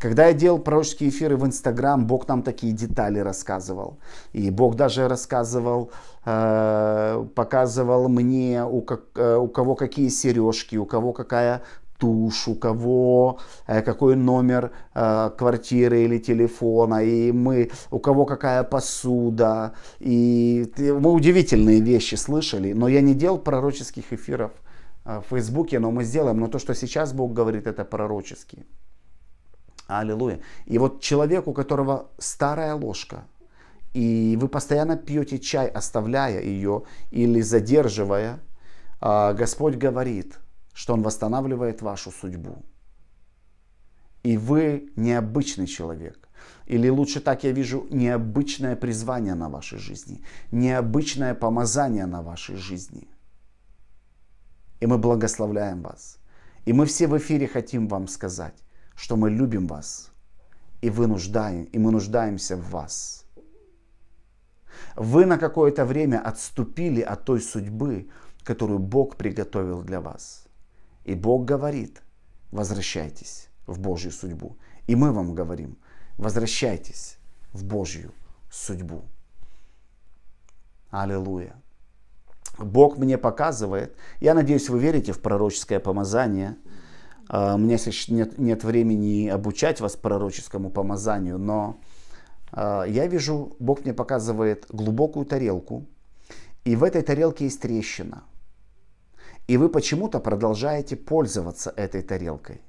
Когда я делал пророческие эфиры в Инстаграм, Бог нам такие детали рассказывал. И Бог даже рассказывал, э, показывал мне, у, как, э, у кого какие сережки, у кого какая тушь, у кого э, какой номер э, квартиры или телефона, и мы, у кого какая посуда. И мы удивительные вещи слышали, но я не делал пророческих эфиров э, в Фейсбуке, но мы сделаем. Но то, что сейчас Бог говорит, это пророческие. Аллилуйя. И вот человек, у которого старая ложка, и вы постоянно пьете чай, оставляя ее или задерживая, а, Господь говорит – что Он восстанавливает вашу судьбу. И вы необычный человек. Или лучше так я вижу, необычное призвание на вашей жизни, необычное помазание на вашей жизни. И мы благословляем вас. И мы все в эфире хотим вам сказать, что мы любим вас. И, вы нуждаем, и мы нуждаемся в вас. Вы на какое-то время отступили от той судьбы, которую Бог приготовил для вас – и Бог говорит, возвращайтесь в Божью судьбу. И мы вам говорим, возвращайтесь в Божью судьбу. Аллилуйя. Бог мне показывает, я надеюсь, вы верите в пророческое помазание. А, у меня сейчас нет, нет времени обучать вас пророческому помазанию, но а, я вижу, Бог мне показывает глубокую тарелку, и в этой тарелке есть трещина – и вы почему-то продолжаете пользоваться этой тарелкой.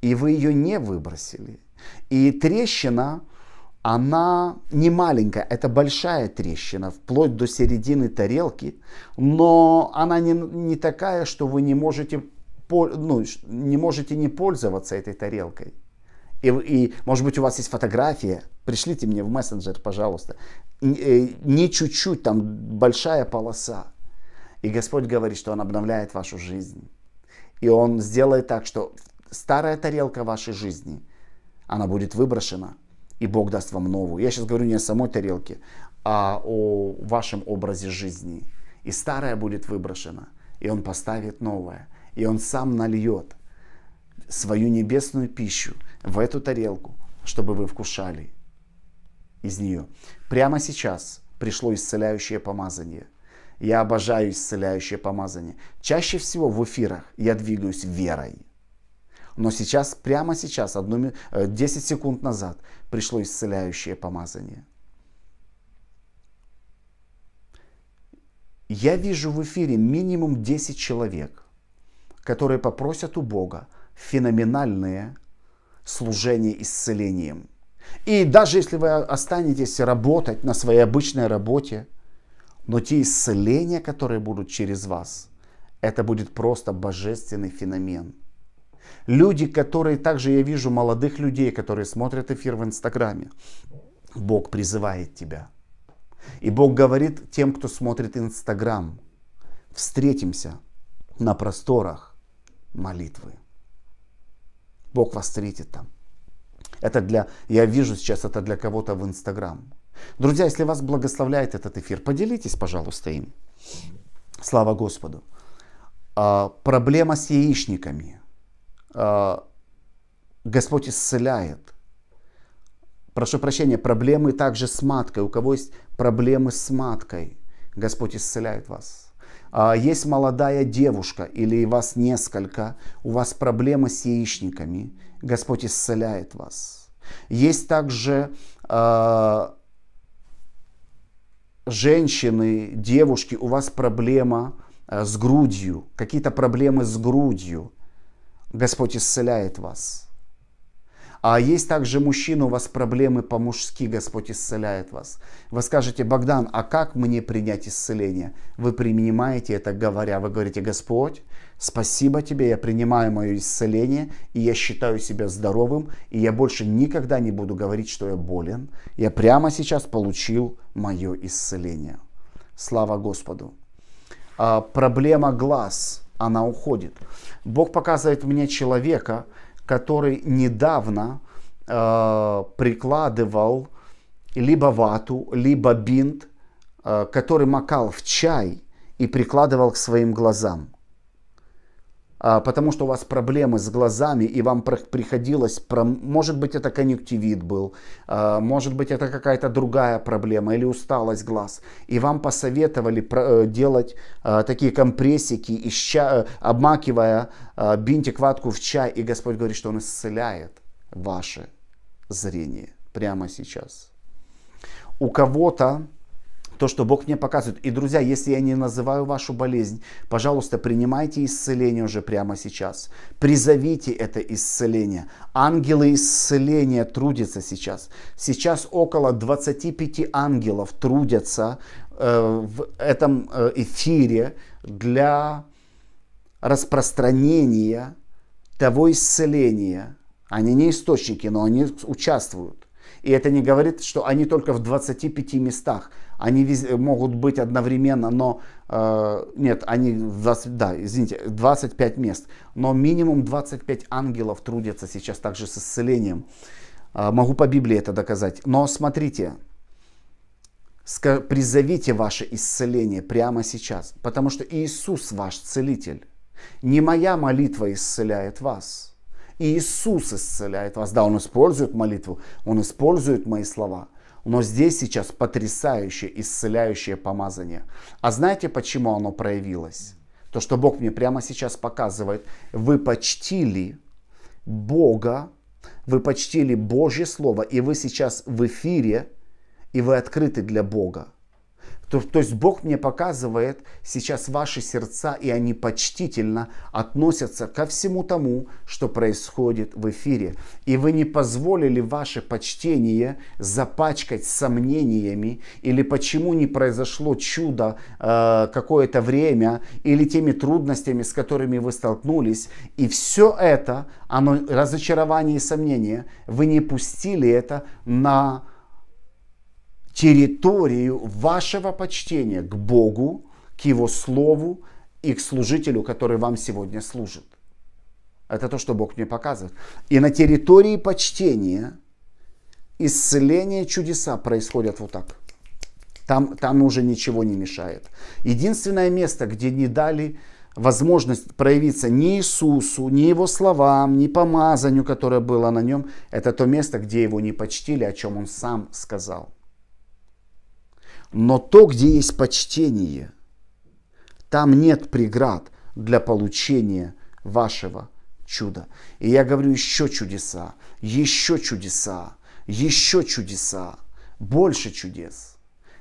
И вы ее не выбросили. И трещина, она не маленькая, это большая трещина, вплоть до середины тарелки, но она не, не такая, что вы не можете, ну, не можете не пользоваться этой тарелкой. И, и, может быть, у вас есть фотография, пришлите мне в мессенджер, пожалуйста. Э, не чуть-чуть, там большая полоса. И Господь говорит, что Он обновляет вашу жизнь. И Он сделает так, что старая тарелка вашей жизни, она будет выброшена, и Бог даст вам новую. Я сейчас говорю не о самой тарелке, а о вашем образе жизни. И старая будет выброшена, и Он поставит новое, и Он сам нальет свою небесную пищу в эту тарелку, чтобы вы вкушали из нее. Прямо сейчас пришло исцеляющее помазание. Я обожаю исцеляющее помазание. Чаще всего в эфирах я двигаюсь верой. Но сейчас, прямо сейчас, одну, 10 э, секунд назад, пришло исцеляющее помазание. Я вижу в эфире минимум 10 человек, которые попросят у Бога феноменальное служение исцелением. И даже если вы останетесь работать на своей обычной работе – но те исцеления, которые будут через вас, это будет просто божественный феномен. Люди, которые также я вижу молодых людей, которые смотрят эфир в Инстаграме, Бог призывает тебя. И Бог говорит тем, кто смотрит Инстаграм, встретимся на просторах молитвы. Бог вас встретит там. Это для, я вижу сейчас, это для кого-то в Инстаграм. Друзья, если вас благословляет этот эфир, поделитесь, пожалуйста, им. Слава Господу. А, проблема с яичниками. А, Господь исцеляет. Прошу прощения, проблемы также с маткой. У кого есть проблемы с маткой, Господь исцеляет вас. А, есть молодая девушка или вас несколько, у вас проблемы с яичниками, Господь исцеляет вас. Есть также э, женщины, девушки, у вас проблема э, с грудью, какие-то проблемы с грудью, Господь исцеляет вас. А есть также мужчина, у вас проблемы по-мужски, Господь исцеляет вас. Вы скажете, Богдан, а как мне принять исцеление? Вы принимаете это, говоря, вы говорите, Господь, Спасибо тебе, я принимаю мое исцеление, и я считаю себя здоровым, и я больше никогда не буду говорить, что я болен. Я прямо сейчас получил мое исцеление. Слава Господу. А, проблема глаз, она уходит. Бог показывает мне человека, который недавно э, прикладывал либо вату, либо бинт, э, который макал в чай и прикладывал к своим глазам. А, потому что у вас проблемы с глазами, и вам приходилось, может быть, это конъюнктивит был, а, может быть, это какая-то другая проблема или усталость глаз, и вам посоветовали э, делать а, такие компрессики, э, обмакивая бинтик ватку в чай, и Господь говорит, что Он исцеляет ваше зрение прямо сейчас. У кого-то то, что Бог мне показывает. И, друзья, если я не называю вашу болезнь, пожалуйста, принимайте исцеление уже прямо сейчас. Призовите это исцеление. Ангелы исцеления трудятся сейчас. Сейчас около 25 ангелов трудятся э, в этом э, эфире для распространения того исцеления. Они не источники, но они участвуют. И это не говорит, что они только в 25 местах они могут быть одновременно, но э, нет, они 20, да, извините, 25 мест, но минимум 25 ангелов трудятся сейчас также с исцелением. Э, могу по Библии это доказать. Но смотрите, призовите ваше исцеление прямо сейчас, потому что Иисус ваш целитель. Не моя молитва исцеляет вас. Иисус исцеляет вас. Да, Он использует молитву, Он использует мои слова – но здесь сейчас потрясающее исцеляющее помазание. А знаете, почему оно проявилось? То, что Бог мне прямо сейчас показывает. Вы почтили Бога, вы почтили Божье Слово, и вы сейчас в эфире, и вы открыты для Бога. То, то есть Бог мне показывает сейчас ваши сердца, и они почтительно относятся ко всему тому, что происходит в эфире. И вы не позволили ваше почтение запачкать сомнениями, или почему не произошло чудо э, какое-то время, или теми трудностями, с которыми вы столкнулись. И все это, оно, разочарование и сомнение вы не пустили это на территорию вашего почтения к Богу, к Его Слову и к служителю, который вам сегодня служит. Это то, что Бог мне показывает. И на территории почтения исцеление чудеса происходят вот так. Там, там уже ничего не мешает. Единственное место, где не дали возможность проявиться ни Иисусу, ни Его словам, ни помазанию, которое было на нем, это то место, где Его не почтили, о чем Он сам сказал. Но то, где есть почтение, там нет преград для получения вашего чуда. И я говорю еще чудеса, еще чудеса, еще чудеса, больше чудес.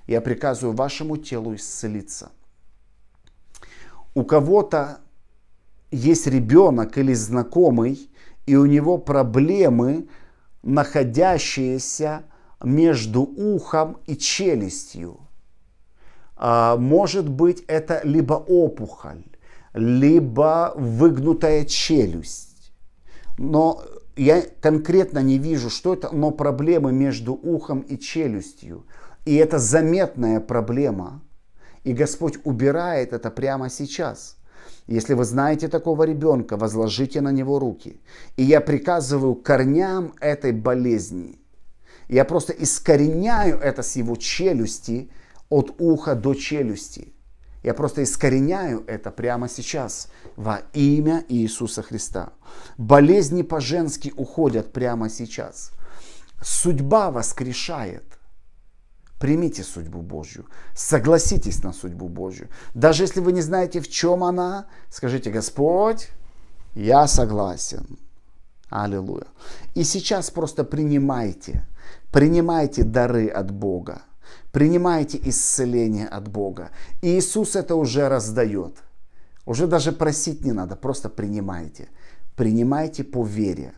Я приказываю вашему телу исцелиться. У кого-то есть ребенок или знакомый, и у него проблемы, находящиеся между ухом и челюстью. А, может быть, это либо опухоль, либо выгнутая челюсть. Но я конкретно не вижу, что это, но проблемы между ухом и челюстью. И это заметная проблема. И Господь убирает это прямо сейчас. Если вы знаете такого ребенка, возложите на него руки. И я приказываю корням этой болезни я просто искореняю это с его челюсти, от уха до челюсти. Я просто искореняю это прямо сейчас во имя Иисуса Христа. Болезни по-женски уходят прямо сейчас. Судьба воскрешает. Примите судьбу Божью. Согласитесь на судьбу Божью. Даже если вы не знаете, в чем она, скажите, Господь, я согласен. Аллилуйя. И сейчас просто принимайте Принимайте дары от Бога. Принимайте исцеление от Бога. И Иисус это уже раздает. Уже даже просить не надо, просто принимайте. Принимайте по вере.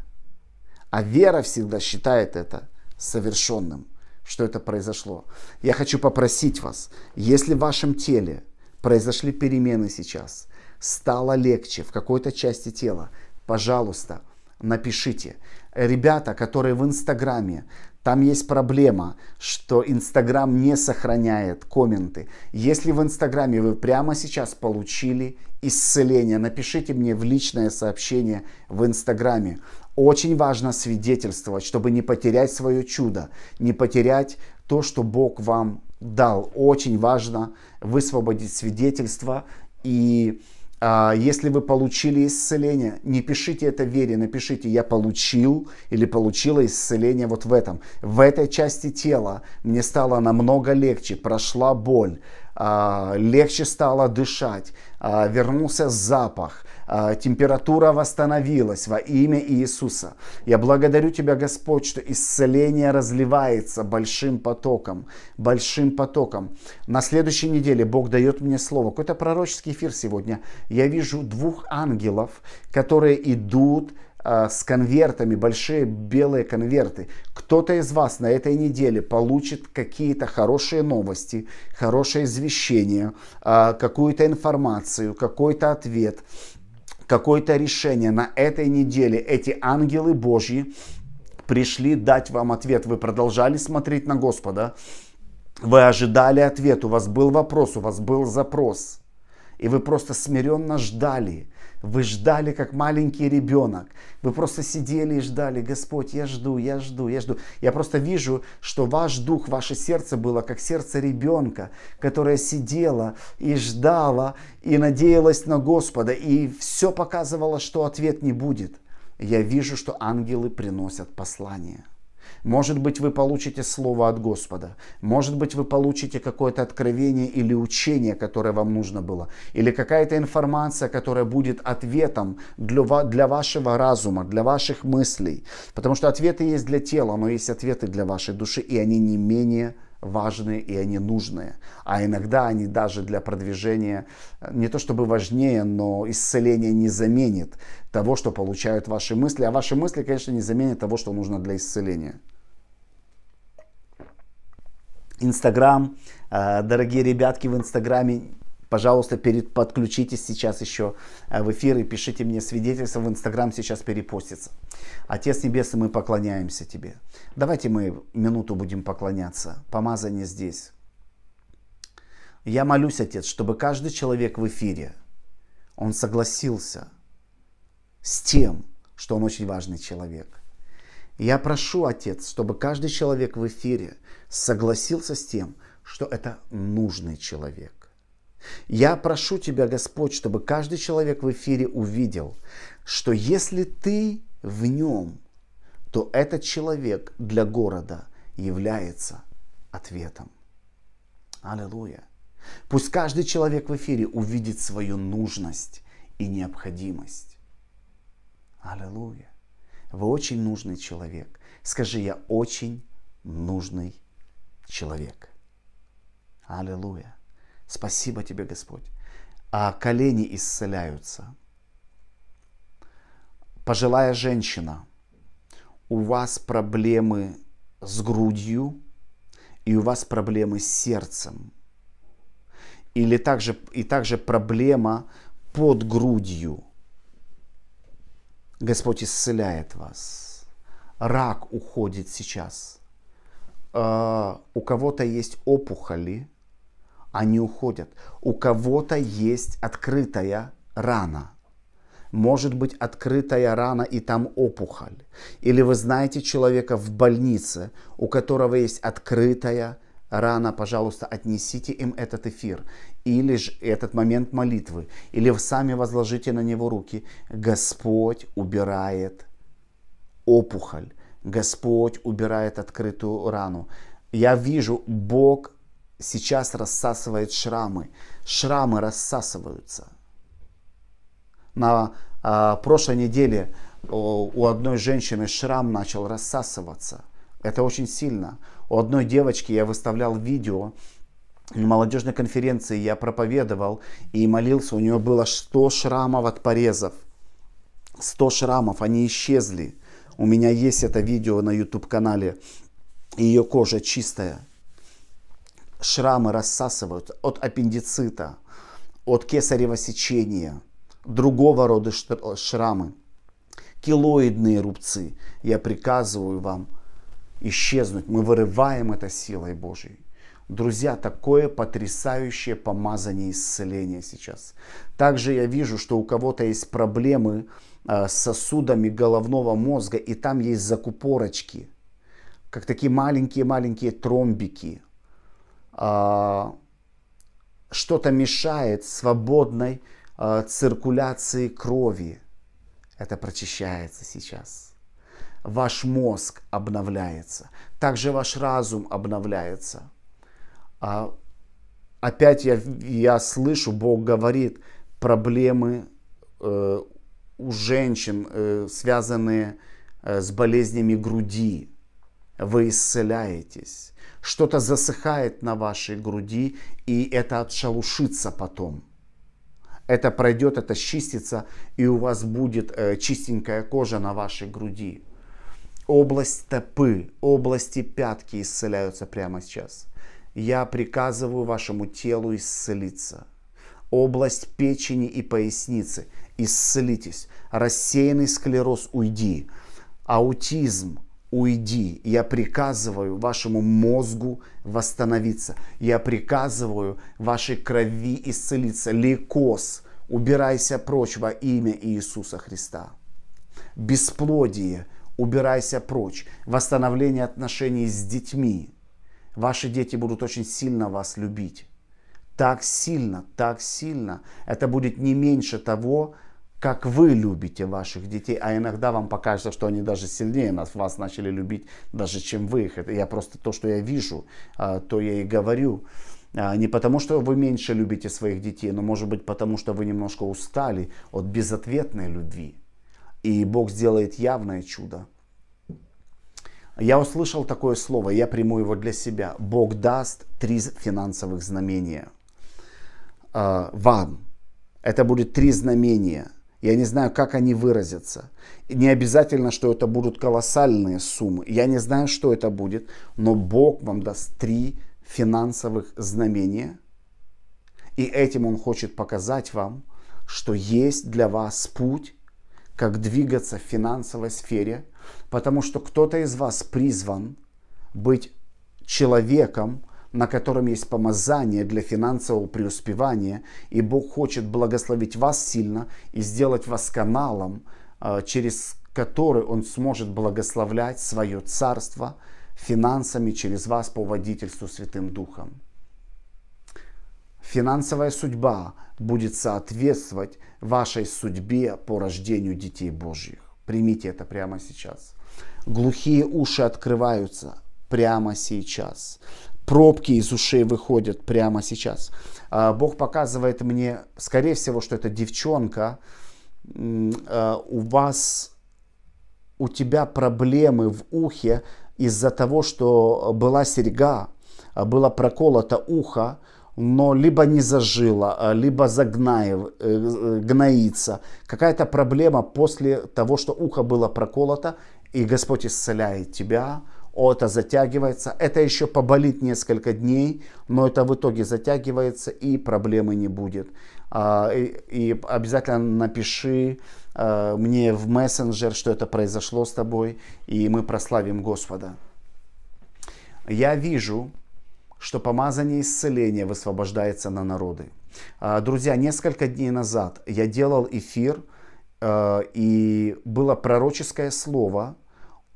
А вера всегда считает это совершенным, что это произошло. Я хочу попросить вас, если в вашем теле произошли перемены сейчас, стало легче в какой-то части тела, пожалуйста, напишите. Ребята, которые в Инстаграме там есть проблема, что Инстаграм не сохраняет комменты. Если в Инстаграме вы прямо сейчас получили исцеление, напишите мне в личное сообщение в Инстаграме. Очень важно свидетельствовать, чтобы не потерять свое чудо, не потерять то, что Бог вам дал. Очень важно высвободить свидетельство и а, если вы получили исцеление, не пишите это вере, напишите «я получил» или «получила исцеление» вот в этом. В этой части тела мне стало намного легче, прошла боль, а, легче стало дышать, а, вернулся запах – а, температура восстановилась во имя Иисуса. Я благодарю Тебя, Господь, что исцеление разливается большим потоком, большим потоком. На следующей неделе Бог дает мне слово. Какой-то пророческий эфир сегодня. Я вижу двух ангелов, которые идут а, с конвертами, большие белые конверты. Кто-то из вас на этой неделе получит какие-то хорошие новости, хорошее извещение, а, какую-то информацию, какой-то ответ какое-то решение на этой неделе, эти ангелы Божьи пришли дать вам ответ. Вы продолжали смотреть на Господа, вы ожидали ответ, у вас был вопрос, у вас был запрос. И вы просто смиренно ждали, вы ждали, как маленький ребенок. Вы просто сидели и ждали, Господь, я жду, я жду, я жду. Я просто вижу, что ваш дух, ваше сердце было как сердце ребенка, которое сидело и ждало, и надеялось на Господа, и все показывало, что ответ не будет. Я вижу, что ангелы приносят послание. Может быть, вы получите слово от Господа. Может быть, вы получите какое-то откровение или учение, которое вам нужно было. Или какая-то информация, которая будет ответом для, для вашего разума, для ваших мыслей. Потому что ответы есть для тела, но есть ответы для вашей души, и они не менее важные и они нужные. А иногда они даже для продвижения э, не то чтобы важнее, но исцеление не заменит того, что получают ваши мысли. А ваши мысли, конечно, не заменят того, что нужно для исцеления. Инстаграм, а, дорогие ребятки в Инстаграме, пожалуйста, перед, подключитесь сейчас еще а, в эфир и пишите мне свидетельство. В Инстаграм сейчас перепостится. Отец Небесный, мы поклоняемся Тебе. Давайте мы минуту будем поклоняться. Помазание здесь. Я молюсь, Отец, чтобы каждый человек в эфире, он согласился с тем, что он очень важный человек. Я прошу, Отец, чтобы каждый человек в эфире согласился с тем, что это нужный человек. Я прошу Тебя, Господь, чтобы каждый человек в эфире увидел, что если ты в нем, то этот человек для города является ответом. Аллилуйя. Пусть каждый человек в эфире увидит свою нужность и необходимость. Аллилуйя. Вы очень нужный человек. Скажи, я очень нужный человек. Аллилуйя. Спасибо тебе, Господь. А колени исцеляются. Пожилая женщина, у вас проблемы с грудью и у вас проблемы с сердцем. Или также, и также проблема под грудью – Господь исцеляет вас. Рак уходит сейчас. А, у кого-то есть опухоли, они уходят. У кого-то есть открытая рана. Может быть открытая рана и там опухоль. Или вы знаете человека в больнице, у которого есть открытая рано, пожалуйста, отнесите им этот эфир, или же этот момент молитвы, или вы сами возложите на него руки. Господь убирает опухоль, Господь убирает открытую рану. Я вижу, Бог сейчас рассасывает шрамы. Шрамы рассасываются. На э, прошлой неделе у одной женщины шрам начал рассасываться. Это очень сильно. У одной девочки я выставлял видео, на молодежной конференции я проповедовал и молился. У нее было 100 шрамов от порезов. 100 шрамов, они исчезли. У меня есть это видео на YouTube-канале. Ее кожа чистая. Шрамы рассасывают от аппендицита, от кесарево сечения, другого рода шрамы, килоидные рубцы. Я приказываю вам – исчезнуть. Мы вырываем это силой Божьей. Друзья, такое потрясающее помазание исцеления сейчас. Также я вижу, что у кого-то есть проблемы э, с сосудами головного мозга, и там есть закупорочки, как такие маленькие-маленькие тромбики. А, что-то мешает свободной э, циркуляции крови. Это прочищается сейчас ваш мозг обновляется, также ваш разум обновляется. А опять я, я слышу, Бог говорит, проблемы э, у женщин, э, связанные э, с болезнями груди. Вы исцеляетесь. Что-то засыхает на вашей груди, и это отшелушится потом это пройдет, это счистится и у вас будет э, чистенькая кожа на вашей груди область стопы, области пятки исцеляются прямо сейчас. Я приказываю вашему телу исцелиться. Область печени и поясницы. Исцелитесь. Рассеянный склероз уйди. Аутизм уйди. Я приказываю вашему мозгу восстановиться. Я приказываю вашей крови исцелиться. Лейкоз. Убирайся прочь во имя Иисуса Христа. Бесплодие убирайся прочь. Восстановление отношений с детьми. Ваши дети будут очень сильно вас любить. Так сильно, так сильно. Это будет не меньше того, как вы любите ваших детей, а иногда вам покажется, что они даже сильнее нас, вас начали любить, даже чем вы их. Это я просто то, что я вижу, а, то я и говорю. А, не потому, что вы меньше любите своих детей, но может быть потому, что вы немножко устали от безответной любви и Бог сделает явное чудо. Я услышал такое слово, я приму его для себя. Бог даст три финансовых знамения э, вам. Это будет три знамения. Я не знаю, как они выразятся. Не обязательно, что это будут колоссальные суммы. Я не знаю, что это будет. Но Бог вам даст три финансовых знамения. И этим Он хочет показать вам, что есть для вас путь как двигаться в финансовой сфере, потому что кто-то из вас призван быть человеком, на котором есть помазание для финансового преуспевания, и Бог хочет благословить вас сильно и сделать вас каналом, э, через который Он сможет благословлять свое царство финансами через вас по водительству Святым Духом финансовая судьба будет соответствовать вашей судьбе по рождению детей Божьих. Примите это прямо сейчас. Глухие уши открываются прямо сейчас. Пробки из ушей выходят прямо сейчас. А, Бог показывает мне, скорее всего, что это девчонка. А, у вас, у тебя проблемы в ухе из-за того, что была серьга, а, было проколото ухо, но либо не зажило, а, либо загнаев, э, э, гноится. Какая-то проблема после того, что ухо было проколото, и Господь исцеляет тебя, это затягивается, это еще поболит несколько дней, но это в итоге затягивается и проблемы не будет. А, и обязательно напиши а, мне в мессенджер, что это произошло с тобой, и мы прославим Господа. Я вижу, что помазание исцеления высвобождается на народы. А, друзья, несколько дней назад я делал эфир, э, и было пророческое слово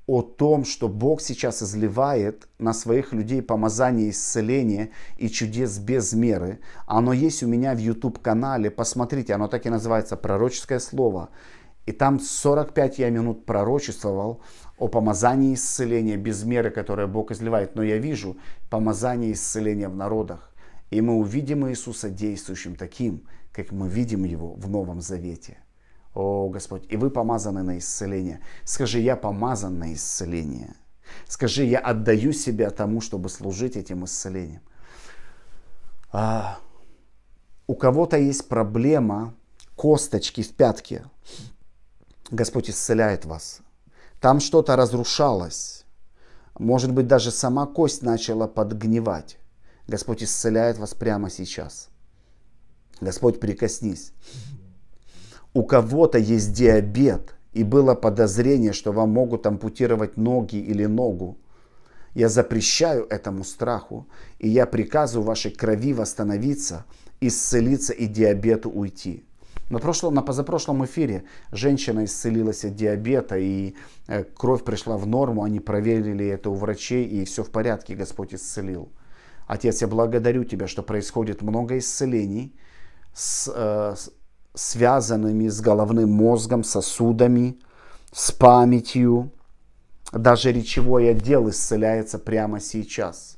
о том, что Бог сейчас изливает на своих людей помазание исцеления и чудес без меры. Оно есть у меня в YouTube-канале. Посмотрите, оно так и называется «Пророческое слово». И там 45 я минут пророчествовал о помазании исцеления без меры, которое Бог изливает. Но я вижу помазание исцеления в народах. И мы увидим Иисуса действующим таким, как мы видим Его в Новом Завете. О, Господь, и вы помазаны на исцеление. Скажи, я помазан на исцеление. Скажи, я отдаю себя тому, чтобы служить этим исцелением. А, у кого-то есть проблема косточки в пятке. Господь исцеляет вас. Там что-то разрушалось. Может быть, даже сама кость начала подгнивать. Господь исцеляет вас прямо сейчас. Господь, прикоснись. У кого-то есть диабет, и было подозрение, что вам могут ампутировать ноги или ногу. Я запрещаю этому страху, и я приказываю вашей крови восстановиться, исцелиться и диабету уйти. На, прошлом, на позапрошлом эфире женщина исцелилась от диабета, и э, кровь пришла в норму, они проверили это у врачей, и все в порядке, Господь исцелил. Отец, я благодарю Тебя, что происходит много исцелений, с, э, связанными с головным мозгом, сосудами, с памятью. Даже речевой отдел исцеляется прямо сейчас.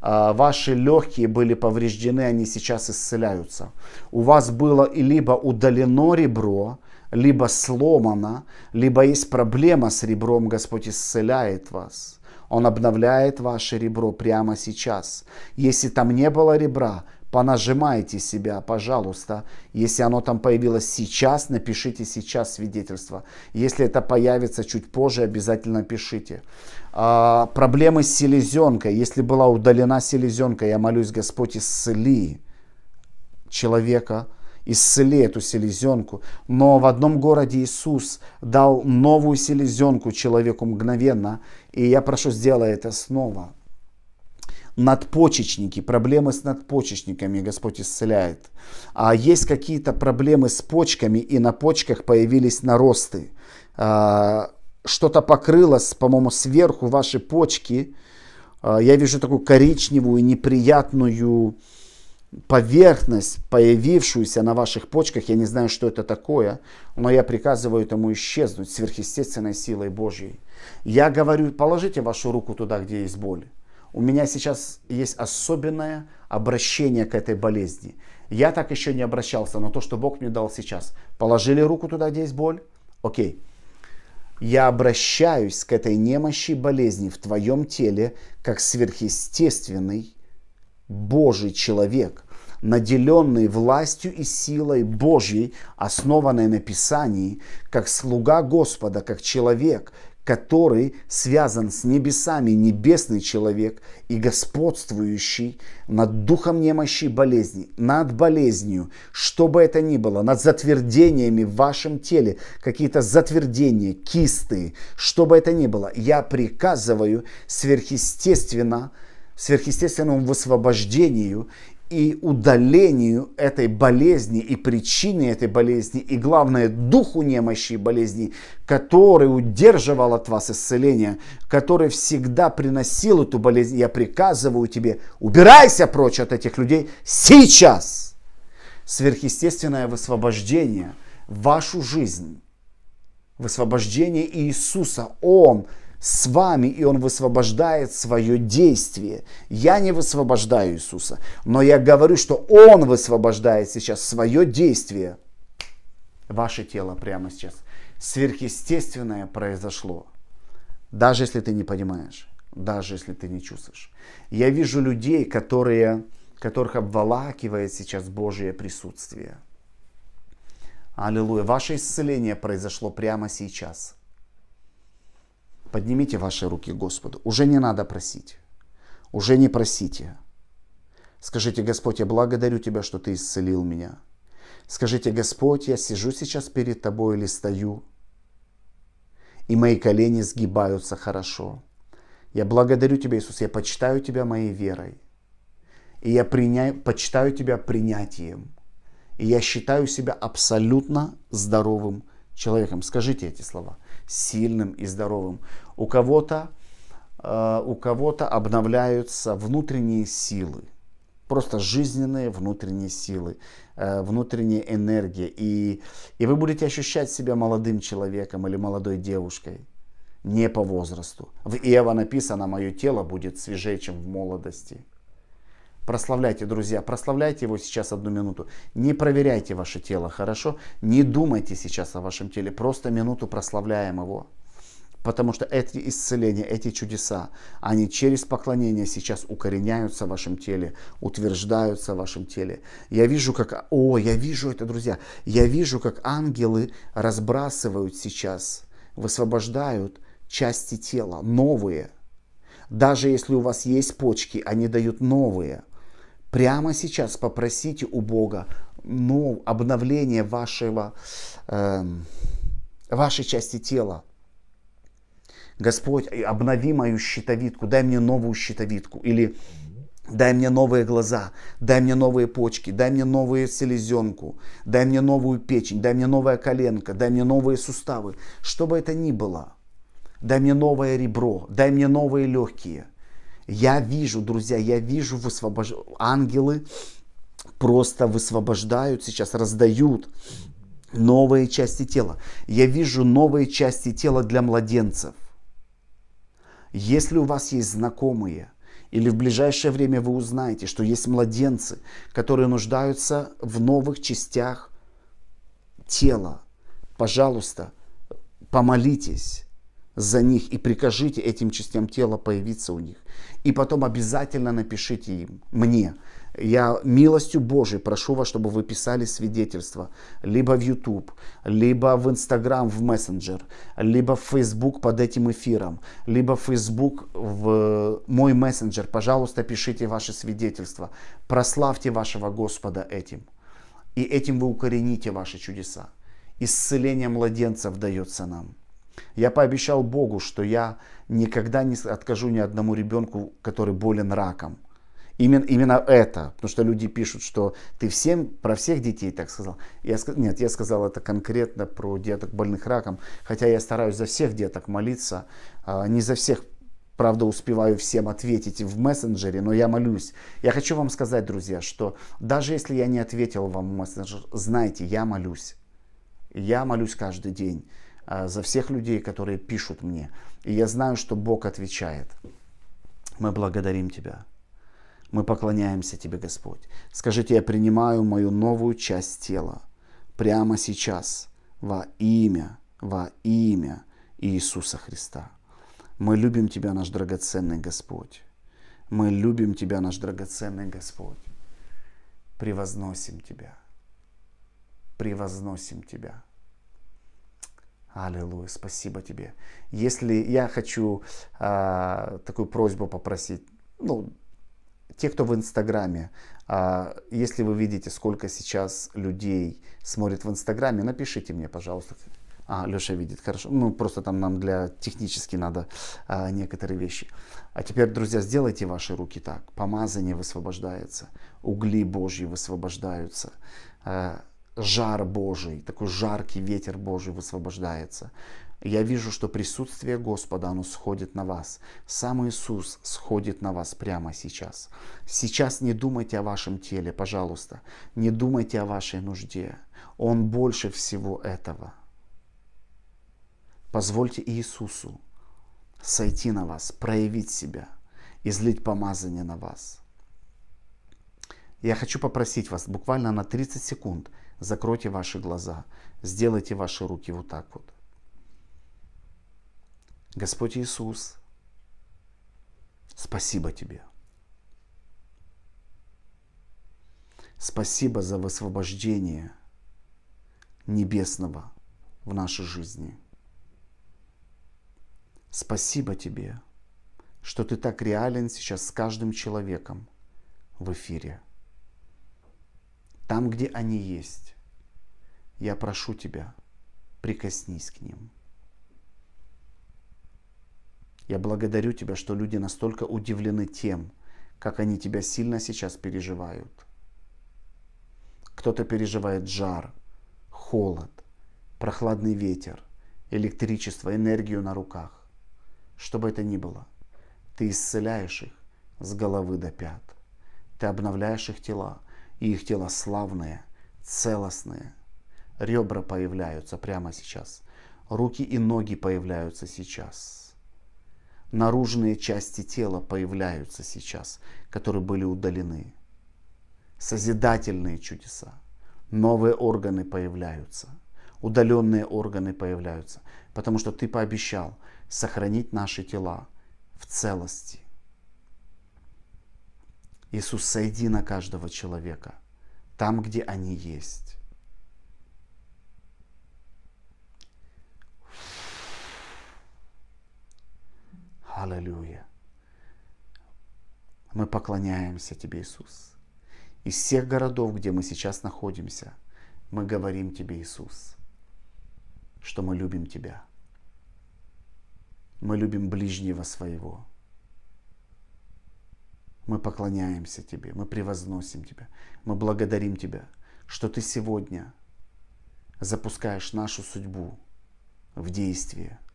А, ваши легкие были повреждены, они сейчас исцеляются. У вас было либо удалено ребро, либо сломано, либо есть проблема с ребром, Господь исцеляет вас. Он обновляет ваше ребро прямо сейчас. Если там не было ребра, понажимайте себя, пожалуйста. Если оно там появилось сейчас, напишите сейчас свидетельство. Если это появится чуть позже, обязательно пишите. А, проблемы с селезенкой. Если была удалена селезенка, я молюсь, Господь, исцели человека, исцели эту селезенку. Но в одном городе Иисус дал новую селезенку человеку мгновенно. И я прошу, сделай это снова надпочечники, проблемы с надпочечниками Господь исцеляет. А есть какие-то проблемы с почками, и на почках появились наросты. А, что-то покрылось, по-моему, сверху ваши почки. А, я вижу такую коричневую, неприятную поверхность, появившуюся на ваших почках, я не знаю, что это такое, но я приказываю этому исчезнуть сверхъестественной силой Божьей. Я говорю, положите вашу руку туда, где есть боль у меня сейчас есть особенное обращение к этой болезни. Я так еще не обращался, но то, что Бог мне дал сейчас. Положили руку туда, где есть боль, окей. Я обращаюсь к этой немощи болезни в твоем теле, как сверхъестественный Божий человек, наделенный властью и силой Божьей, основанной на Писании, как слуга Господа, как человек, который связан с небесами, небесный человек и господствующий над духом немощи болезни, над болезнью, что бы это ни было, над затвердениями в вашем теле, какие-то затвердения, кисты, что бы это ни было, я приказываю сверхъестественно, сверхъестественному высвобождению и удалению этой болезни и причине этой болезни, и главное, духу немощи и болезни, который удерживал от вас исцеление, который всегда приносил эту болезнь. Я приказываю тебе, убирайся прочь от этих людей сейчас. Сверхъестественное высвобождение в вашу жизнь, высвобождение Иисуса, Он – с вами, и Он высвобождает свое действие. Я не высвобождаю Иисуса, но я говорю, что Он высвобождает сейчас свое действие. Ваше тело прямо сейчас. Сверхъестественное произошло. Даже если ты не понимаешь, даже если ты не чувствуешь. Я вижу людей, которые, которых обволакивает сейчас Божье присутствие. Аллилуйя. Ваше исцеление произошло прямо сейчас. Поднимите ваши руки Господу. Уже не надо просить. Уже не просите. Скажите, Господь, я благодарю Тебя, что Ты исцелил меня. Скажите, Господь, я сижу сейчас перед Тобой или стою, и мои колени сгибаются хорошо. Я благодарю Тебя, Иисус, я почитаю Тебя моей верой. И я приня... почитаю Тебя принятием. И я считаю себя абсолютно здоровым человеком. Скажите эти слова. Сильным и здоровым. У кого-то э, у кого-то обновляются внутренние силы, просто жизненные внутренние силы, э, внутренняя энергия. И, и вы будете ощущать себя молодым человеком или молодой девушкой, не по возрасту. В Иова написано, мое тело будет свежее, чем в молодости. Прославляйте, друзья, прославляйте его сейчас одну минуту. Не проверяйте ваше тело, хорошо? Не думайте сейчас о вашем теле, просто минуту прославляем его. Потому что эти исцеления, эти чудеса, они через поклонение сейчас укореняются в вашем теле, утверждаются в вашем теле. Я вижу, как... О, я вижу это, друзья. Я вижу, как ангелы разбрасывают сейчас, высвобождают части тела, новые. Даже если у вас есть почки, они дают новые. Прямо сейчас попросите у Бога нов, ну, обновление вашего, э, вашей части тела. Господь, обнови мою щитовидку, дай мне новую щитовидку. Или Дай мне новые глаза, дай мне новые почки, дай мне новую селезенку, дай мне новую печень, дай мне новая коленка, дай мне новые суставы. Что бы это ни было, дай мне новое ребро, дай мне новые легкие. Я вижу, друзья, я вижу высвобож... ангелы просто высвобождают сейчас, раздают новые части тела. Я вижу новые части тела для младенцев. Если у вас есть знакомые, или в ближайшее время вы узнаете, что есть младенцы, которые нуждаются в новых частях тела, пожалуйста, помолитесь за них и прикажите этим частям тела появиться у них. И потом обязательно напишите им, мне, я милостью Божией прошу вас, чтобы вы писали свидетельства либо в YouTube, либо в Instagram, в Messenger, либо в Facebook под этим эфиром, либо в Facebook в э, мой мессенджер. Пожалуйста, пишите ваши свидетельства. Прославьте вашего Господа этим. И этим вы укорените ваши чудеса. Исцеление младенцев дается нам. Я пообещал Богу, что я никогда не откажу ни одному ребенку, который болен раком. Именно, именно это, потому что люди пишут, что ты всем про всех детей так сказал. Я, нет, я сказал это конкретно про деток больных раком, хотя я стараюсь за всех деток молиться, а, не за всех Правда, успеваю всем ответить в мессенджере, но я молюсь. Я хочу вам сказать, друзья, что даже если я не ответил вам в мессенджер, знайте, я молюсь. Я молюсь каждый день а, за всех людей, которые пишут мне. И я знаю, что Бог отвечает. Мы благодарим Тебя. Мы поклоняемся Тебе, Господь. Скажите, я принимаю мою новую часть тела прямо сейчас во имя, во имя Иисуса Христа. Мы любим Тебя, наш драгоценный Господь. Мы любим Тебя, наш драгоценный Господь. Превозносим Тебя. Превозносим Тебя. Аллилуйя, спасибо тебе. Если я хочу э, такую просьбу попросить, ну, те, кто в Инстаграме, а, если вы видите, сколько сейчас людей смотрит в Инстаграме, напишите мне, пожалуйста. А, Леша видит, хорошо. Ну, просто там нам для технически надо а, некоторые вещи. А теперь, друзья, сделайте ваши руки так. Помазание высвобождается, угли Божьи высвобождаются, а, жар Божий, такой жаркий ветер Божий высвобождается я вижу, что присутствие Господа, оно сходит на вас. Сам Иисус сходит на вас прямо сейчас. Сейчас не думайте о вашем теле, пожалуйста. Не думайте о вашей нужде. Он больше всего этого. Позвольте Иисусу сойти на вас, проявить себя, излить помазание на вас. Я хочу попросить вас буквально на 30 секунд закройте ваши глаза, сделайте ваши руки вот так вот. Господь Иисус, спасибо Тебе. Спасибо за высвобождение небесного в нашей жизни. Спасибо Тебе, что Ты так реален сейчас с каждым человеком в эфире. Там, где они есть, я прошу Тебя, прикоснись к ним. Я благодарю Тебя, что люди настолько удивлены тем, как они Тебя сильно сейчас переживают. Кто-то переживает жар, холод, прохладный ветер, электричество, энергию на руках. Что бы это ни было, Ты исцеляешь их с головы до пят. Ты обновляешь их тела, и их тела славные, целостные. Ребра появляются прямо сейчас. Руки и ноги появляются сейчас наружные части тела появляются сейчас, которые были удалены. Созидательные чудеса. Новые органы появляются. Удаленные органы появляются. Потому что ты пообещал сохранить наши тела в целости. Иисус, сойди на каждого человека, там, где они есть. Аллилуйя. Мы поклоняемся Тебе, Иисус. Из всех городов, где мы сейчас находимся, мы говорим Тебе, Иисус, что мы любим Тебя. Мы любим ближнего своего. Мы поклоняемся Тебе, мы превозносим Тебя, мы благодарим Тебя, что Ты сегодня запускаешь нашу судьбу в действие –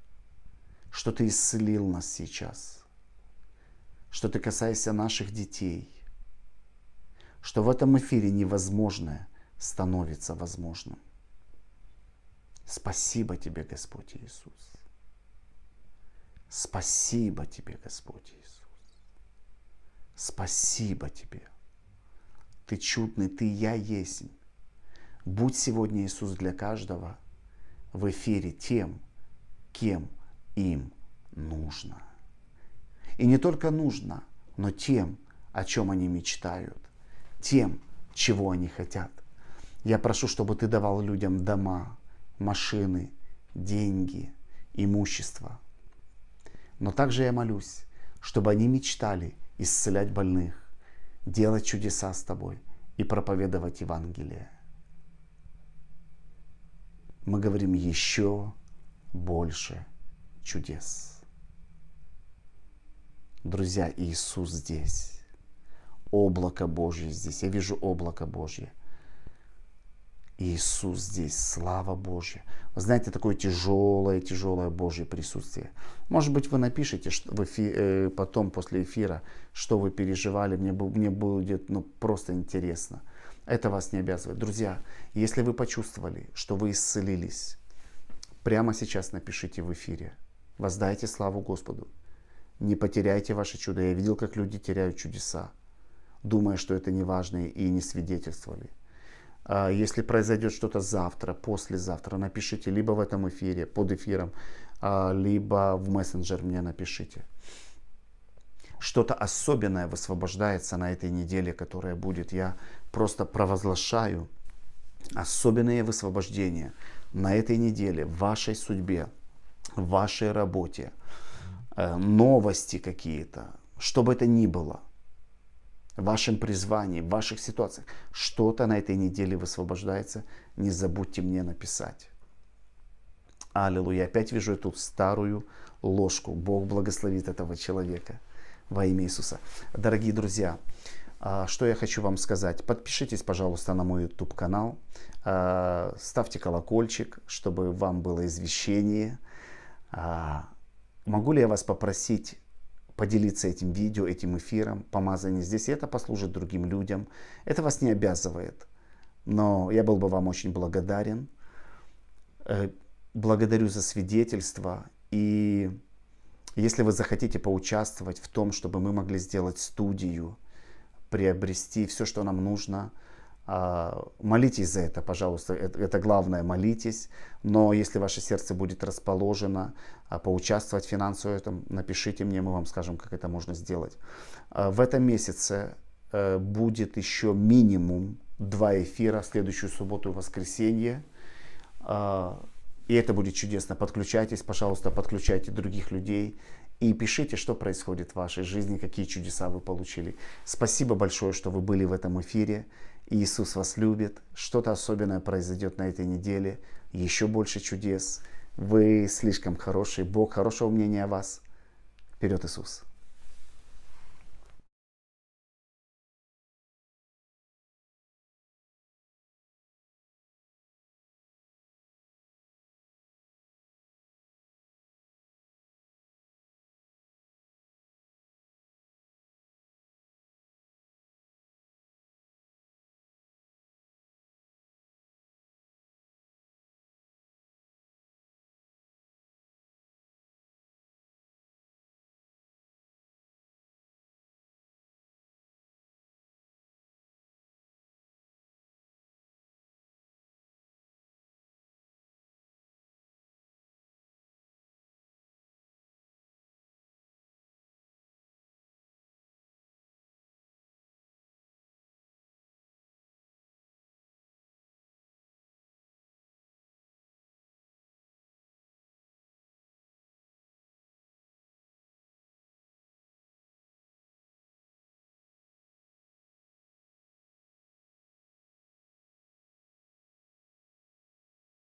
что Ты исцелил нас сейчас, что Ты касаешься наших детей, что в этом эфире невозможное становится возможным. Спасибо Тебе, Господь Иисус. Спасибо Тебе, Господь Иисус. Спасибо Тебе. Ты чудный, Ты я есть. Будь сегодня, Иисус, для каждого в эфире тем, кем – им нужно. И не только нужно, но тем, о чем они мечтают, тем, чего они хотят. Я прошу, чтобы ты давал людям дома, машины, деньги, имущество. Но также я молюсь, чтобы они мечтали исцелять больных, делать чудеса с тобой и проповедовать Евангелие. Мы говорим еще больше – чудес. Друзья, Иисус здесь. Облако Божье здесь. Я вижу облако Божье. Иисус здесь, слава Божья. Вы знаете, такое тяжелое, тяжелое Божье присутствие. Может быть, вы напишите что в эфи, э, потом, после эфира, что вы переживали. Мне, мне будет ну, просто интересно. Это вас не обязывает. Друзья, если вы почувствовали, что вы исцелились, прямо сейчас напишите в эфире. Воздайте славу Господу. Не потеряйте ваше чудо. Я видел, как люди теряют чудеса, думая, что это не важно и не свидетельствовали. А если произойдет что-то завтра, послезавтра, напишите либо в этом эфире, под эфиром, а, либо в мессенджер мне напишите. Что-то особенное высвобождается на этой неделе, которая будет. Я просто провозглашаю особенное высвобождение на этой неделе в вашей судьбе, в вашей работе, э, новости какие-то, что бы это ни было, в вашем призвании, в ваших ситуациях, что-то на этой неделе высвобождается, не забудьте мне написать. Аллилуйя. Опять вижу эту старую ложку. Бог благословит этого человека во имя Иисуса. Дорогие друзья, а, что я хочу вам сказать. Подпишитесь, пожалуйста, на мой YouTube канал. А, ставьте колокольчик, чтобы вам было извещение а, могу ли я вас попросить поделиться этим видео, этим эфиром, помазание здесь, и это послужит другим людям. Это вас не обязывает, но я был бы вам очень благодарен. Э, благодарю за свидетельство, и если вы захотите поучаствовать в том, чтобы мы могли сделать студию, приобрести все, что нам нужно – а, молитесь за это, пожалуйста, это главное, молитесь. Но если ваше сердце будет расположено а, поучаствовать финансово в этом, напишите мне, мы вам скажем, как это можно сделать. А, в этом месяце э, будет еще минимум два эфира, следующую субботу и воскресенье. И это будет чудесно. Подключайтесь, пожалуйста, подключайте других людей и пишите, что происходит в вашей жизни, какие чудеса вы получили. Спасибо большое, что вы были в этом эфире. Иисус вас любит, что-то особенное произойдет на этой неделе, еще больше чудес, вы слишком хороший, Бог хорошего мнения о вас. Вперед, Иисус!